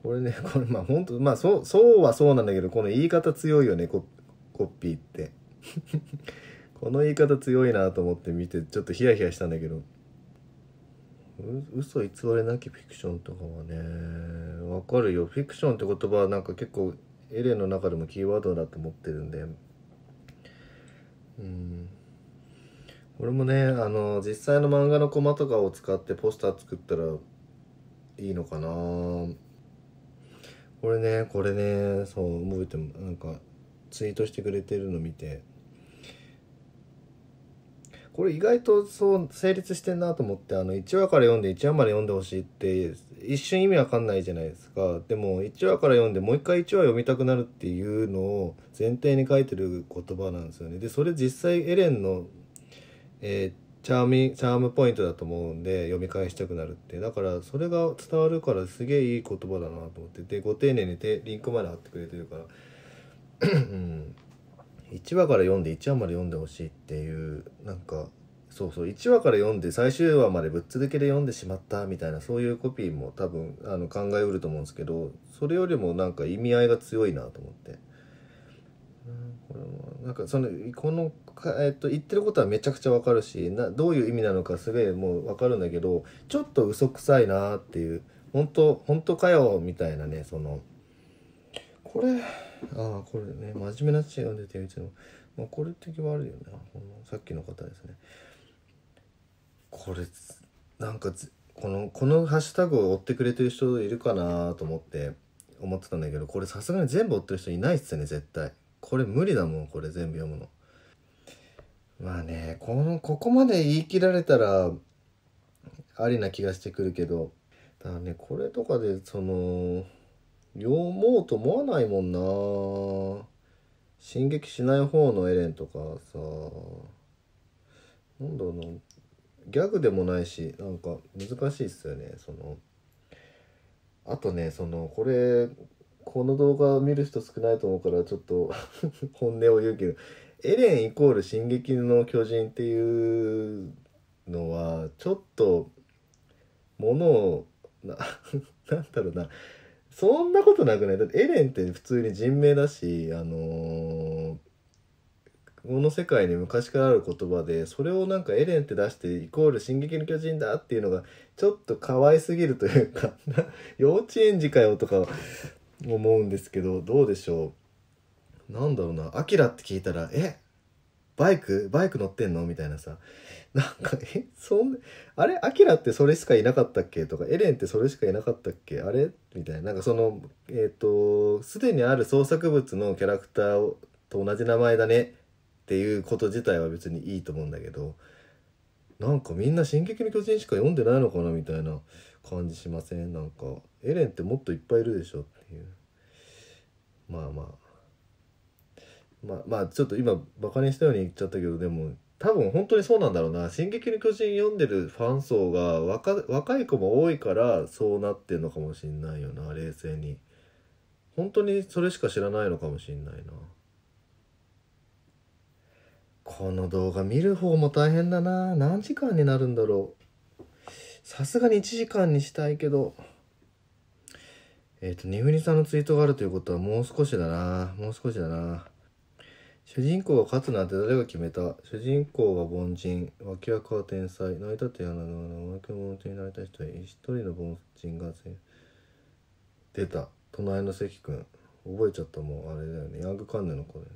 これね、これまあ本当まあそう、そうはそうなんだけど、この言い方強いよね、ココピーって。この言い方強いなと思って見て、ちょっとヒヤヒヤしたんだけど。嘘偽りなきフィクションとかはね、わかるよ。フィクションって言葉はなんか結構エレンの中でもキーワードだと思ってるんで。うん。俺もね、あの、実際の漫画のコマとかを使ってポスター作ったらいいのかな俺ねこれねそう覚えてもなんかツイートしてくれてるの見てこれ意外とそう成立してんなと思ってあの1話から読んで1話まで読んでほしいって一瞬意味わかんないじゃないですかでも1話から読んでもう一回1話読みたくなるっていうのを前提に書いてる言葉なんですよねでそれ実際エレンのえー、っチャーミチャームポイントだと思うんで読み返したくなるってだからそれが伝わるからすげえいい言葉だなと思っててご丁寧にてリンクまで貼ってくれてるから、1話から読んで1話まで読んでほしいっていうなんかそうそう1話から読んで最終話までぶっ続けで読んでしまったみたいなそういうコピーも多分あの考えうると思うんですけどそれよりもなんか意味合いが強いなと思って。なんかそのこの、えっと、言ってることはめちゃくちゃわかるしなどういう意味なのかすげえもうわかるんだけどちょっと嘘くさいなっていう本当本当かよみたいなねそのこれああこれね真面目な知恵んでて言うちの、まあ、これ的はあるよねこのさっきの方ですねこれなんかこのこのハッシュタグを追ってくれてる人いるかなと思って思ってたんだけどこれさすがに全部追ってる人いないっすよね絶対。これ無理だもんこれ全部読むのまあねこのここまで言い切られたらありな気がしてくるけどだねこれとかでその読もうと思わないもんな進撃しない方のエレンとかさなんだろうなギャグでもないしなんか難しいっすよねそのあとねそのこれこの動画を見る人少ないと思うからちょっと 本音を言うけどエレンイコール「進撃の巨人」っていうのはちょっとものを なんだろうなそんなことなくないだってエレンって普通に人名だしあのー、この世界に昔からある言葉でそれをなんかエレンって出してイコール「進撃の巨人」だっていうのがちょっと可愛すぎるというか幼稚園児かよとか思うんですけどどうでしょうなんだろうな「アキラ」って聞いたら「えバイクバイク乗ってんの?」みたいなさなんか「えそんあれアキラってそれしかいなかったっけ?」とか「エレンってそれしかいなかったっけあれ?」みたいななんかそのえっ、ー、とすでにある創作物のキャラクターと同じ名前だねっていうこと自体は別にいいと思うんだけどなんかみんな「進撃の巨人」しか読んでないのかなみたいな感じしませんなんかエレンってもっといっぱいいるでしょいうまあまあまあまあちょっと今バカにしたように言っちゃったけどでも多分本当にそうなんだろうな「進撃の巨人」読んでるファン層が若若い子も多いからそうなってんのかもしんないよな冷静に本当にそれしか知らないのかもしんないなこの動画見る方も大変だな何時間になるんだろうさすがに1時間にしたいけどえっ、ー、と、ねぐりさんのツイートがあるということはもう少しだな。もう少しだな。主人公が勝つなんて誰が決めた主人公は凡人、脇役は天才、泣いたって嫌なのは生まれ物になりたい人に一人の凡人が出た。隣の関君。覚えちゃったもん、あれだよね。ヤングカンヌの子だよね。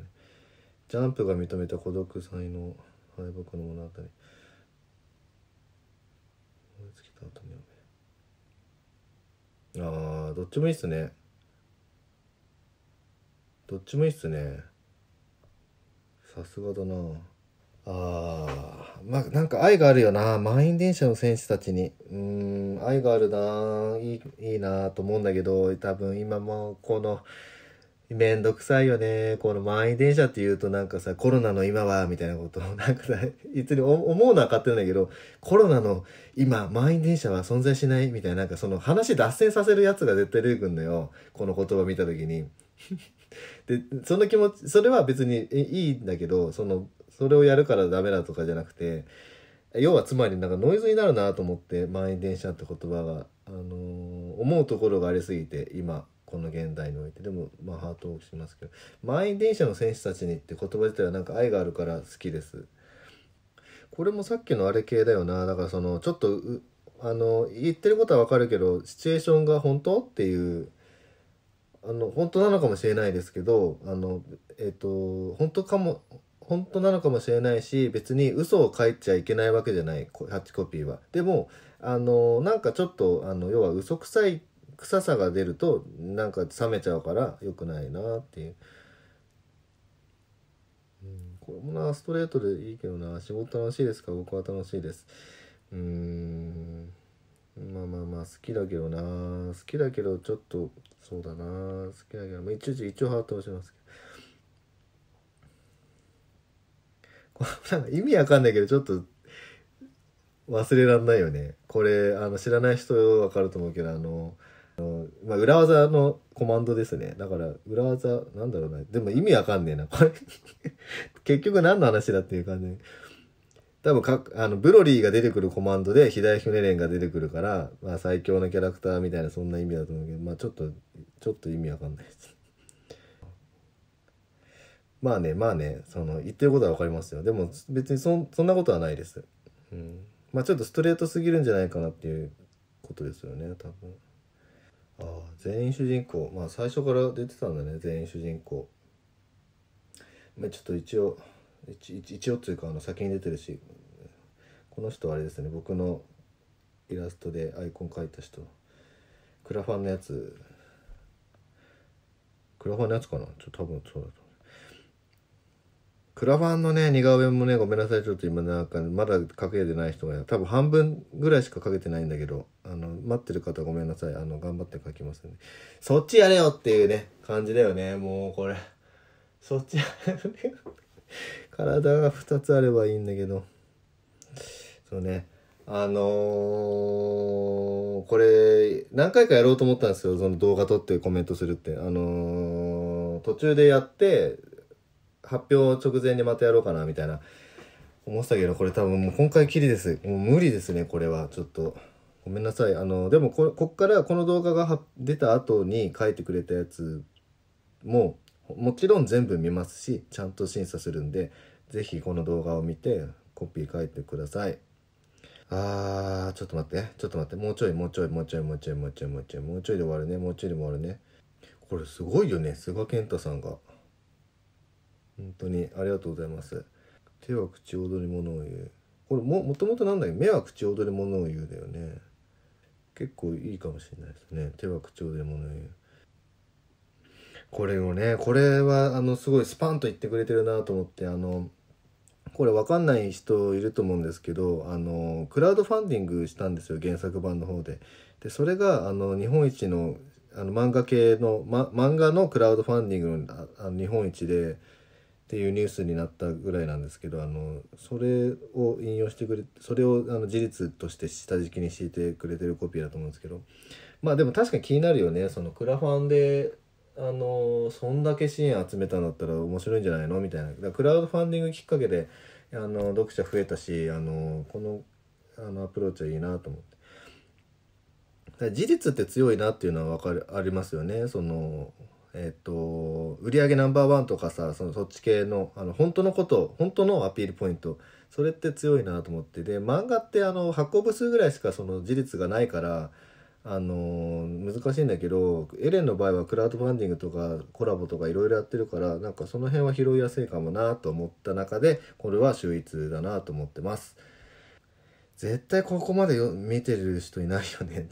ジャンプが認めた孤独才能、敗北の物語。追いつきた後にはああ、どっちもいいっすね。どっちもいいっすね。さすがだなあーまあなんか愛があるよな満員電車の選手たちにうーん愛があるないいいいなと思うんだけど多分今もこのめんどくさいよね。この満員電車って言うとなんかさ、コロナの今は、みたいなことを、なんかさ、別に思うのは勝手なんだけど、コロナの今、満員電車は存在しない、みたいな、なんかその話脱線させるやつが絶対出てくんのよ。この言葉見た時に。で、その気持ち、それは別にいいんだけど、その、それをやるからダメだとかじゃなくて、要はつまりなんかノイズになるなと思って、満員電車って言葉が、あのー、思うところがありすぎて、今、この現代においてでもまあハートウォークしますけど満員電車の選手たちにって言葉自体はなんか愛があるから好きですこれもさっきのあれ系だよなだからそのちょっとあの言ってることはわかるけどシチュエーションが本当っていうあの本当なのかもしれないですけどあのえっ、ー、と本当かも本当なのかもしれないし別に嘘を書いちゃいけないわけじゃないハッチコピーは。でもあのなんかちょっとあの要は嘘くさい臭さが出るとなんか冷めちゃうから良くないなっていう、うん、これもなストレートでいいけどな仕事楽しいですか僕は楽しいですうんまあまあまあ好きだけどな好きだけどちょっとそうだな好きだけど、まあ、一応一応ハートをしますけどなんか意味わかんないけどちょっと忘れらんないよねこれあの知らない人わかると思うけどあのまあ、裏技のコマンドですね。だから、裏技、なんだろうな。でも意味わかんねえな。これ 結局何の話だっていう感じ。多分か、あの、ブロリーが出てくるコマンドで、左ひねれんが出てくるから、まあ、最強のキャラクターみたいな、そんな意味だと思うけど、まあ、ちょっと、ちょっと意味わかんないです。まあね、まあね、その、言ってることはわかりますよ。でも、別にそ、そんなことはないです。うん。まあ、ちょっとストレートすぎるんじゃないかなっていうことですよね、多分。あ全員主人公まあ最初から出てたんだね全員主人公まあちょっと一応一一応っていうかあの先に出てるしこの人はあれですね僕のイラストでアイコン描いた人クラファンのやつクラファンのやつかなちょっと多分そうだとクラファンのね、似顔絵もね、ごめんなさい、ちょっと今なんか、まだかけてない人が、多分半分ぐらいしか描けてないんだけど、あの、待ってる方ごめんなさい。あの、頑張って書きますん、ね、で。そっちやれよっていうね、感じだよね、もうこれ。そっちやれよ。体が2つあればいいんだけど。そうね。あのー、これ、何回かやろうと思ったんですよ。その動画撮ってコメントするって。あのー、途中でやって、発表直前にまたやろうかな、みたいな。思ってたけど、これ多分もう今回きりです。もう無理ですね、これは。ちょっと。ごめんなさい。あの、でもこ、こっからこの動画が出た後に書いてくれたやつも、もちろん全部見ますし、ちゃんと審査するんで、是非この動画を見て、コピー書いてください。あー、ちょっと待って。ちょっと待って。もうちょい、もうちょい、もうちょい、もうちょい、もうちょい、もうちょい、もうちょいで終わるね。もうちょいで終わるね。これすごいよね。菅健太さんが。本当にありがとうございます手は口踊り物を言うこれももともとなんだっけ目は口踊り物を言うだよね結構いいかもしれないですね手は口踊り物を言うこれをねこれはあのすごいスパンと言ってくれてるなと思ってあのこれ分かんない人いると思うんですけどあのクラウドファンディングしたんですよ原作版の方で。でそれがあの日本一のあの漫画系の、ま、漫画のクラウドファンディングのあの日本一でっていうニュースになったぐらいなんですけどあのそれを引用してくれそれをあの事実として下敷きに敷いてくれてるコピーだと思うんですけどまあでも確かに気になるよねそのクラファンであのそんだけ支援集めたんだったら面白いんじゃないのみたいなクラウドファンディングきっかけであの読者増えたしあのこのあのアプローチはいいなと思って事実って強いなっていうのは分かりありますよねそのえっと、売上ナンバーワンとかさそのそっち系のあの本当のこと本当のアピールポイントそれって強いなと思ってで漫画ってあの発行部数ぐらいしかその事実がないからあの難しいんだけどエレンの場合はクラウドファンディングとかコラボとかいろいろやってるからなんかその辺は拾いやすいかもなと思った中でこれは秀逸だなと思ってます絶対ここまで見てる人いないよね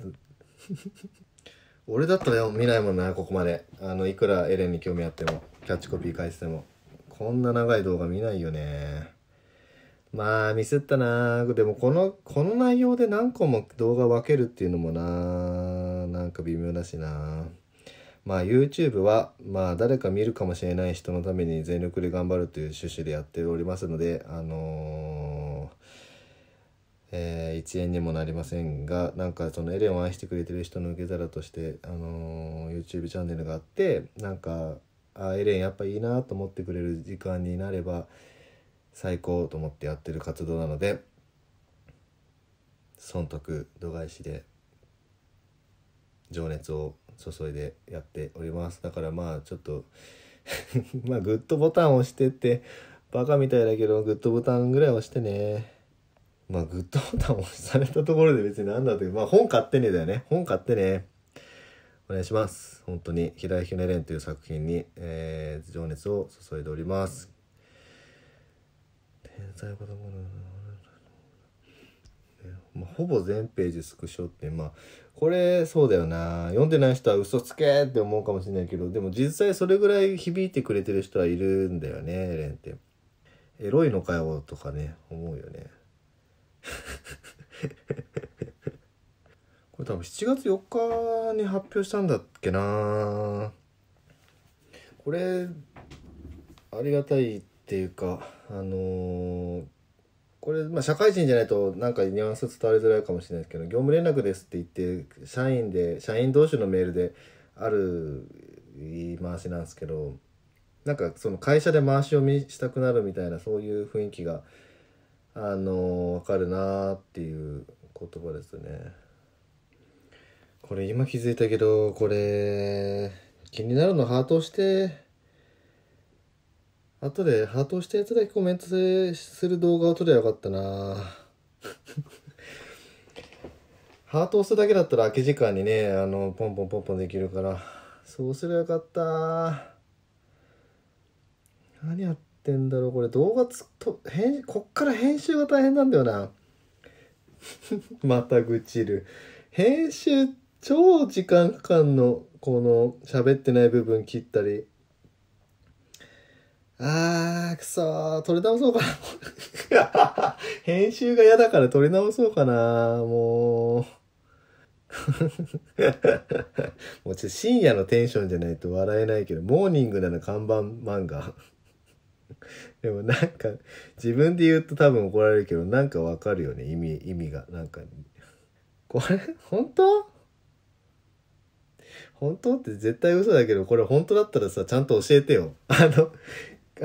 俺だったら見ないもんなここまであのいくらエレンに興味あってもキャッチコピー返してもこんな長い動画見ないよねまあミスったなでもこのこの内容で何個も動画分けるっていうのもななんか微妙だしなまあ YouTube はまあ誰か見るかもしれない人のために全力で頑張るという趣旨でやっておりますのであのーえー、1円にもなりませんがなんかそのエレンを愛してくれてる人の受け皿として、あのー、YouTube チャンネルがあってなんかあエレンやっぱいいなと思ってくれる時間になれば最高と思ってやってる活動なので損得度外視で情熱を注いでやっておりますだからまあちょっと まあグッドボタンを押してってバカみたいだけどグッドボタンぐらい押してね。まあ、グッドボタンを押されたところで別に何だって、まあ、本買ってねだよね。本買ってね。お願いします。本当に、平井ひねれんという作品に、えー、情熱を注いでおります。天才子供の、まあ、ほぼ全ページスクショって、まあ、これ、そうだよな。読んでない人は嘘つけって思うかもしれないけど、でも実際それぐらい響いてくれてる人はいるんだよね、レンって。エロいのかよとかね、思うよね。これ多分7月4日に発表したんだっけなこれ、ありがたいっていうか、あのー、これ、まあ、社会人じゃないとなんかニュアンス伝わりづらいかもしれないですけど、業務連絡ですって言って、社員で、社員同士のメールである言い回しなんですけど、なんかその会社で回し読みしたくなるみたいなそういう雰囲気があのわかるなっていう言葉ですねこれ今気づいたけどこれ気になるのハート押して後でハート押したやつだけコメントする動画を撮ればよかったな ハート押すだけだったら空き時間にねあのポンポンポンポンできるからそうすればよかった何やってってんだろうこれ動画つと編こっから編集が大変なんだよな また愚痴る編集超時間かかんのこの喋ってない部分切ったりあーくそー撮り直そうかな 編集が嫌だから撮り直そうかなもう もうちょっと深夜のテンションじゃないと笑えないけど、モーニングなの看板漫画 でもなんか自分で言うと多分怒られるけどなんかわかるよね意味意味がなんかこれ本当本当って絶対嘘だけどこれ本当だったらさちゃんと教えてよあの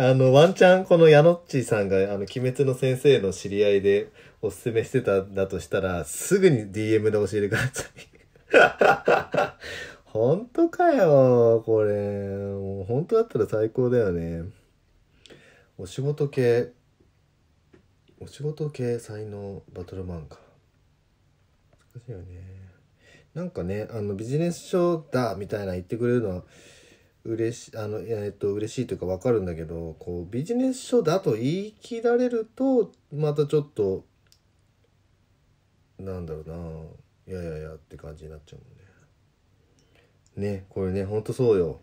あのワンチャンこの矢野っちさんが「あの鬼滅の先生」の知り合いでおすすめしてたんだとしたらすぐに DM で教えてください 本当かよこれもう本当だったら最高だよねお仕事系お仕事系才能バトルマンか難しいよねなんかねあのビジネス書だみたいな言ってくれるのは嬉しあのえっと嬉しいというか分かるんだけどこうビジネス書だと言い切られるとまたちょっとなんだろうないやいやいやって感じになっちゃうもんね。ねこれねほんとそうよ。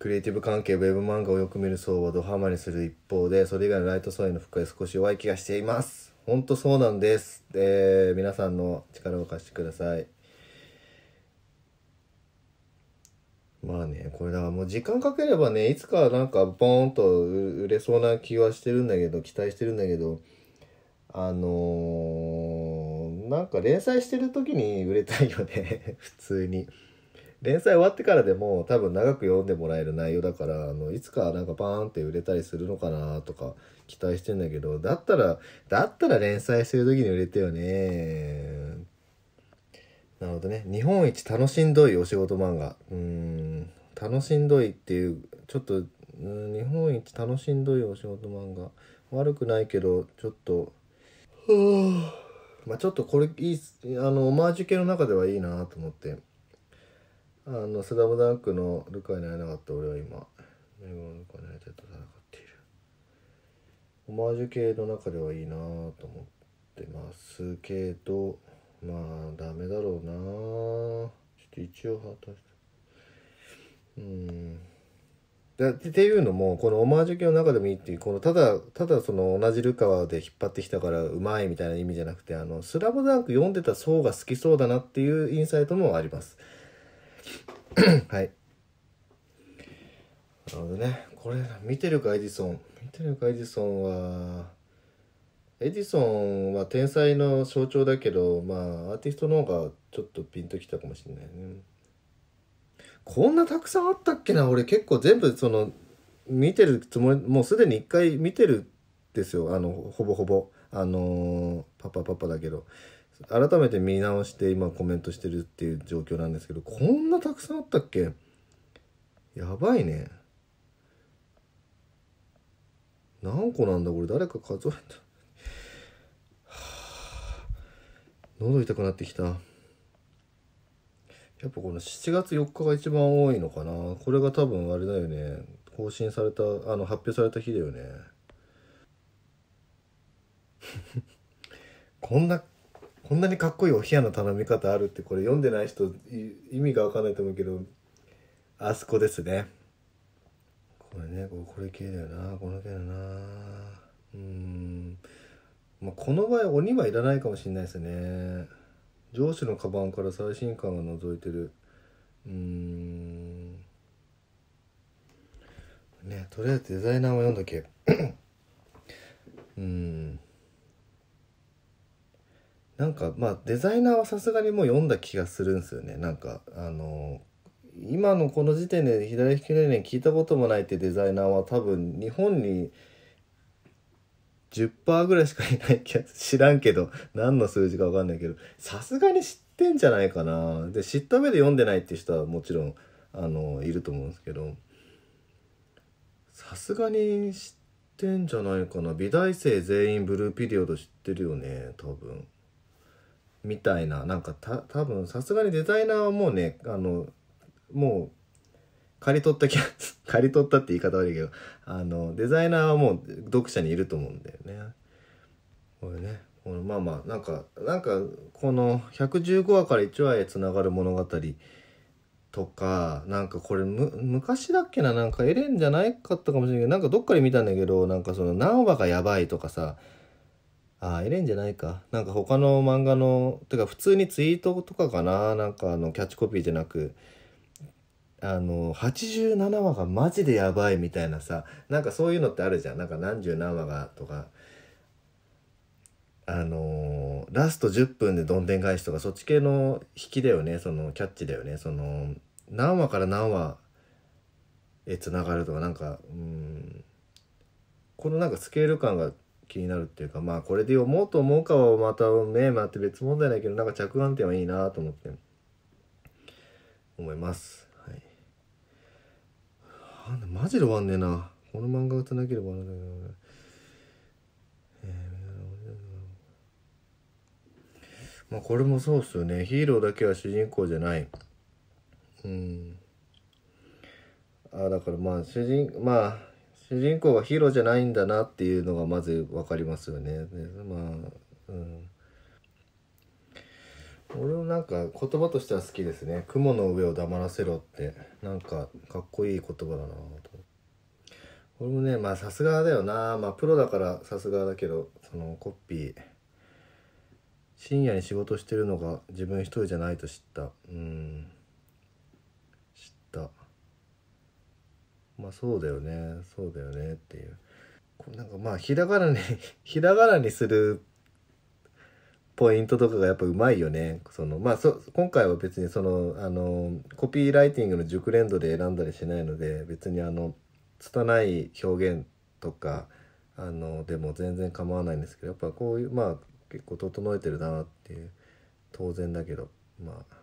クリエイティブ関係、ウェブ漫画をよく見る層はドハマりする一方で、それ以外のライト層への負荷少し弱い気がしています。ほんとそうなんです。で皆さんの力を貸してください。まあね、これだからもう時間かければね、いつかなんかボーンと売れそうな気はしてるんだけど、期待してるんだけど、あのー、なんか連載してる時に売れたいよね、普通に。連載終わってからでも多分長く読んでもらえる内容だからあのいつかなんかバーンって売れたりするのかなとか期待してんだけどだったらだったら連載してる時に売れてよねなるほどね日本一楽しんどいお仕事漫画うん楽しんどいっていうちょっとうん日本一楽しんどいお仕事漫画悪くないけどちょっと まあちょっとこれいいあのオマージュ系の中ではいいなと思って。あの「スラムダンクのルカに会えなかった俺は今メグのルカに会いたいと戦っているオマージュ系の中ではいいなぁと思ってますけどまあダメだろうなぁちょっと一応果たしてうんだっていうのもこのオマージュ系の中でもいいっていうこのただただその同じルカで引っ張ってきたからうまいみたいな意味じゃなくて「あのスラムダンク読んでた層が好きそうだなっていうインサイトもあります。はい。なほどね、これ、見てるか、エディソン。見てるか、エディソンは、エディソンは天才の象徴だけど、まあ、アーティストの方がちょっとピンときたかもしれないね。こんなたくさんあったっけな俺結構全部その、見てるつもり、もうすでに一回見てるですよ。あの、ほぼほぼ。あのー、パパパパだけど。改めて見直して今コメントしてるっていう状況なんですけど、こんなたくさんあったっけやばいね。何個なんだこれ誰か数えた。喉痛くなってきた。やっぱこの7月4日が一番多いのかな。これが多分あれだよね。更新された、あの、発表された日だよね。こんなこんなにかっこいいお部屋の頼み方あるってこれ読んでない人意味が分かんないと思うけどあそこですねこれねこれ系だよなこの系だなうんまあ、この場合鬼はいらないかもしれないですね上司のカバンから最新刊が覗いてるうんねとりあえずデザイナーも読んどけうんなんかまあデザイナーはさすがにもう読んだ気がするんですよねなんかあの今のこの時点で左利きのに聞いたこともないってデザイナーは多分日本に10%ぐらいしかいない気が知らんけど何の数字か分かんないけどさすがに知ってんじゃないかなで知った上で読んでないって人はもちろんあのいると思うんですけどさすがに知ってんじゃないかな美大生全員ブルーピリオド知ってるよね多分。みたいななんかた多分さすがにデザイナーはもうねあのもう借り取ったキャ 借り取ったって言い方悪いけどあのデザイナーはもう読者にいると思うんだよね。これねこのまあまあなんかなんかこの115話から1話へつながる物語とかなんかこれ昔だっけななんかエレンじゃないかったかもしれないけどなんかどっかで見たんだけどなんかその何話がやばいとかさあ、エレンじゃないか。なんか他の漫画の、てか普通にツイートとかかな。なんかあの、キャッチコピーじゃなく、あの、87話がマジでやばいみたいなさ、なんかそういうのってあるじゃん。なんか何十何話がとか。あのー、ラスト10分でどんでん返しとか、そっち系の引きだよね。その、キャッチだよね。その、何話から何話へ繋がるとか、なんか、うん、このなんかスケール感が気になるっていうかまあこれで読もうと思うかはまた目まって別問題だけどなんか着眼点はいいなと思って思います。はい、マジで終わんねえなこの漫画がつなければならないまあこれもそうっすよねヒーローだけは主人公じゃないうんあだからまあ主人まあ主人公がヒーローじゃないんだなっていうのがまず分かりますよね。まあ、うん。俺もなんか言葉としては好きですね。雲の上を黙らせろって、なんかかっこいい言葉だなと。俺もね、まあさすがだよな。まあプロだからさすがだけど、そのコピー。深夜に仕事してるのが自分一人じゃないと知った。うん。まあそうだよねそうだよねっていうなんかまあひらがなに ひらがなにするポイントとかがやっぱうまいよねそのまあそ今回は別にそのあのコピーライティングの熟練度で選んだりしないので別にあの拙い表現とかあのでも全然構わないんですけどやっぱこういうまあ結構整えてるなっていう当然だけどまあ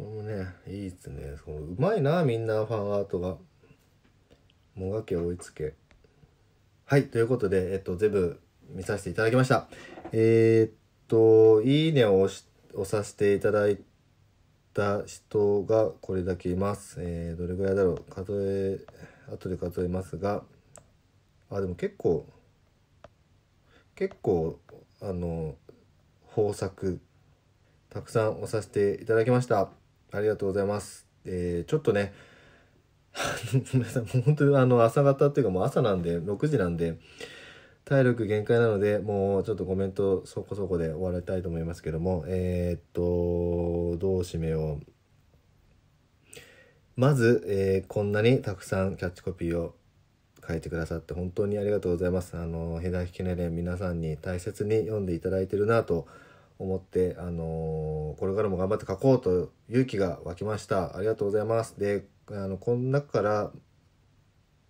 これもねいいっすねそのうまいなみんなファンアートがもがけ追いつけはいということでえっと全部見させていただきましたえー、っと「いいねを」を押させていただいた人がこれだけいます、えー、どれぐらいだろう数え後で数えますがあでも結構結構あの豊作たくさん押させていただきましたありがとうございます。えー、ちょっとね、本当にあの、朝方っていうかもう朝なんで、6時なんで、体力限界なので、もうちょっとコメントそこそこで終わりたいと思いますけども、えー、っと、どう締めよう。まず、えー、こんなにたくさんキャッチコピーを書いてくださって本当にありがとうございます。あの、ヘダ引きねで皆さんに大切に読んでいただいてるなと思って、あのー、これからも頑張って書こうと勇気が湧きました。ありがとうございます。で、あの、この中から、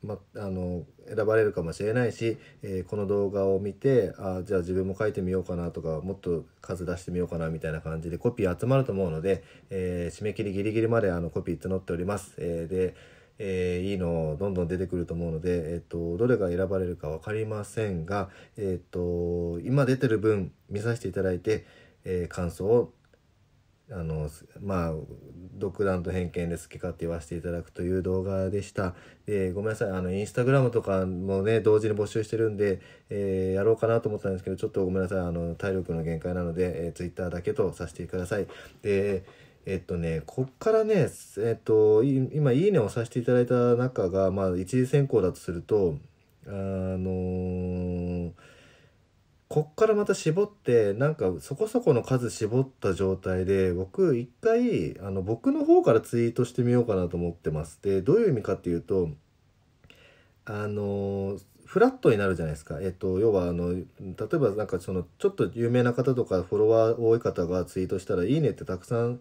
ま、あの、選ばれるかもしれないし、えー、この動画を見て、あじゃあ自分も書いてみようかなとか、もっと数出してみようかなみたいな感じでコピー集まると思うので、えー、締め切りギリギリまであのコピー募っております。えで、えー、いいのどんどん出てくると思うので、えっと、どれが選ばれるか分かりませんが、えっと、今出てる分見させていただいて、えー、感想をあのまあ独断と偏見で好き勝手言わせていただくという動画でした、でごめんなさいあのインスタグラムとかもね同時に募集してるんで、えー、やろうかなと思ったんですけどちょっとごめんなさいあの体力の限界なので、えー、Twitter だけとさせてくださいで、えーえっとね、こっからね、えっと、今、いいねをさせていただいた中が、まあ、一次選考だとすると、あのー、こっからまた絞って、なんかそこそこの数絞った状態で、僕、一回、あの、僕の方からツイートしてみようかなと思ってます。で、どういう意味かっていうと、あのーフラットになるじゃないですか。えっと、要は、あの、例えばなんかその、ちょっと有名な方とかフォロワー多い方がツイートしたら、いいねってたくさん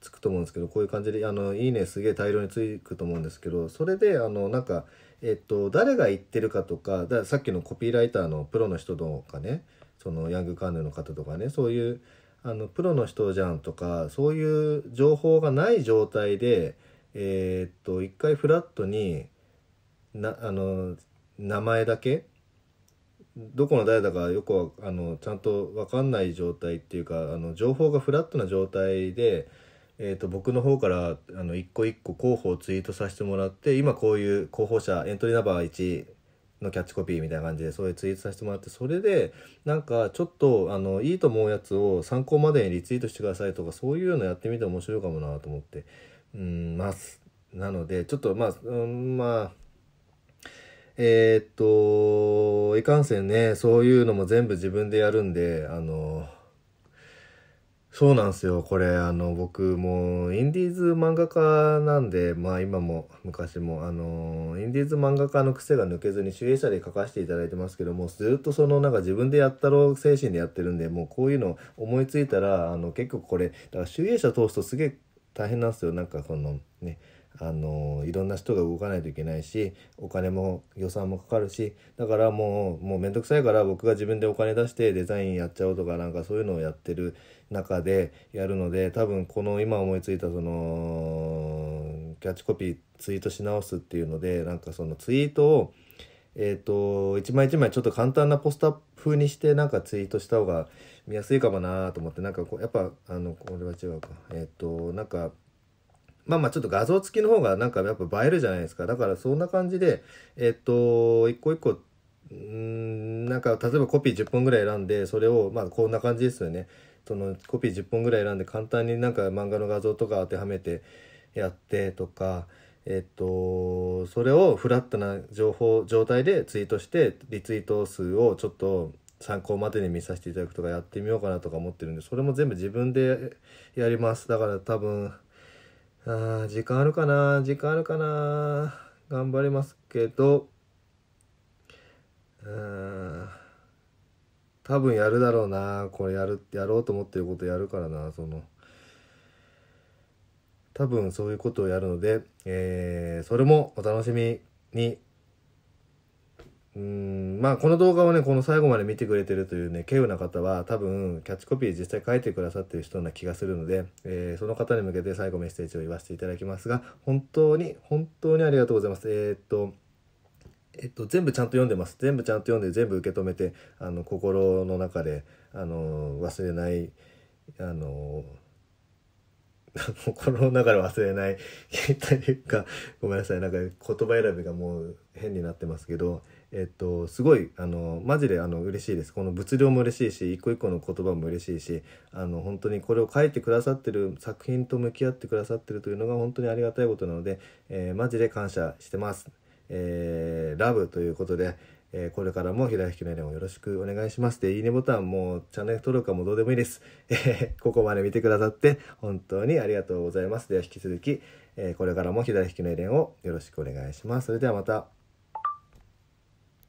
つくと思うんですけどこういう感じで「あのいいね」すげえ大量につくと思うんですけどそれであのなんか、えっと、誰が言ってるかとかださっきのコピーライターのプロの人とかねそのヤングカーヌの方とかねそういうあのプロの人じゃんとかそういう情報がない状態でえー、っと一回フラットになあの名前だけどこの誰だかよくあのちゃんと分かんない状態っていうかあの情報がフラットな状態で。えーと、僕の方からあの一個一個候補をツイートさせてもらって今こういう候補者エントリーナンバー1のキャッチコピーみたいな感じでそういうツイートさせてもらってそれでなんかちょっとあのいいと思うやつを参考までにリツイートしてくださいとかそういうのやってみて面白いかもなと思ってうんますなのでちょっとまあ、うん、まあえー、っといかんせんねそういうのも全部自分でやるんであのそうなんですよ。これ、あの、僕も、インディーズ漫画家なんで、まあ今も昔も、あの、インディーズ漫画家の癖が抜けずに、主演者で書かせていただいてますけども、ずっとその、なんか自分でやったろう精神でやってるんで、もうこういうの思いついたら、あの、結構これ、だから主演者通すとすげえ大変なんですよ。なんかこの、ね、あのいろんな人が動かないといけないしお金も予算もかかるしだからもうもう面倒くさいから僕が自分でお金出してデザインやっちゃおうとかなんかそういうのをやってる中でやるので多分この今思いついたそのキャッチコピーツイートし直すっていうのでなんかそのツイートをえっ、ー、と一枚一枚ちょっと簡単なポスター風にしてなんかツイートした方が見やすいかもなと思ってなんかこうやっぱあのこれは違うかえっ、ー、となんかまあまあちょっと画像付きの方がなんかやっぱ映えるじゃないですかだからそんな感じでえっ、ー、と一個一個んなんか例えばコピー10本ぐらい選んでそれをまあこんな感じですよねそのコピー10本ぐらい選んで簡単になんか漫画の画像とか当てはめてやってとか、えっと、それをフラットな情報状態でツイートしてリツイート数をちょっと参考までに見させていただくとかやってみようかなとか思ってるんでそれも全部自分でやりますだから多分あ時間あるかな時間あるかな頑張りますけどうん多分やるだろうなこれやるやろうと思ってることやるからなその多分そういうことをやるので、えー、それもお楽しみにうんまあこの動画をねこの最後まで見てくれてるというね稀有な方は多分キャッチコピー実際書いてくださってる人な気がするので、えー、その方に向けて最後メッセージを言わせていただきますが本当に本当にありがとうございますえー、っとえっと、全部ちゃんと読んでます全部ちゃんと読んで全部受け止めてあの心の中であの忘れないあの 心の中で忘れないというかごめんなさいなんか言葉選びがもう変になってますけど、えっと、すごいあのマジであの嬉しいですこの物量も嬉しいし一個一個の言葉も嬉しいしあの本当にこれを書いてくださってる作品と向き合ってくださってるというのが本当にありがたいことなので、えー、マジで感謝してます。えー、ラブということで、えー、これからも平井ひきのをよろしくお願いします。で、いいねボタンもチャンネル登録はもうどうでもいいです。えー、ここまで見てくださって本当にありがとうございます。では引き続き、えー、これからも平井ひきのをよろしくお願いします。それではまた。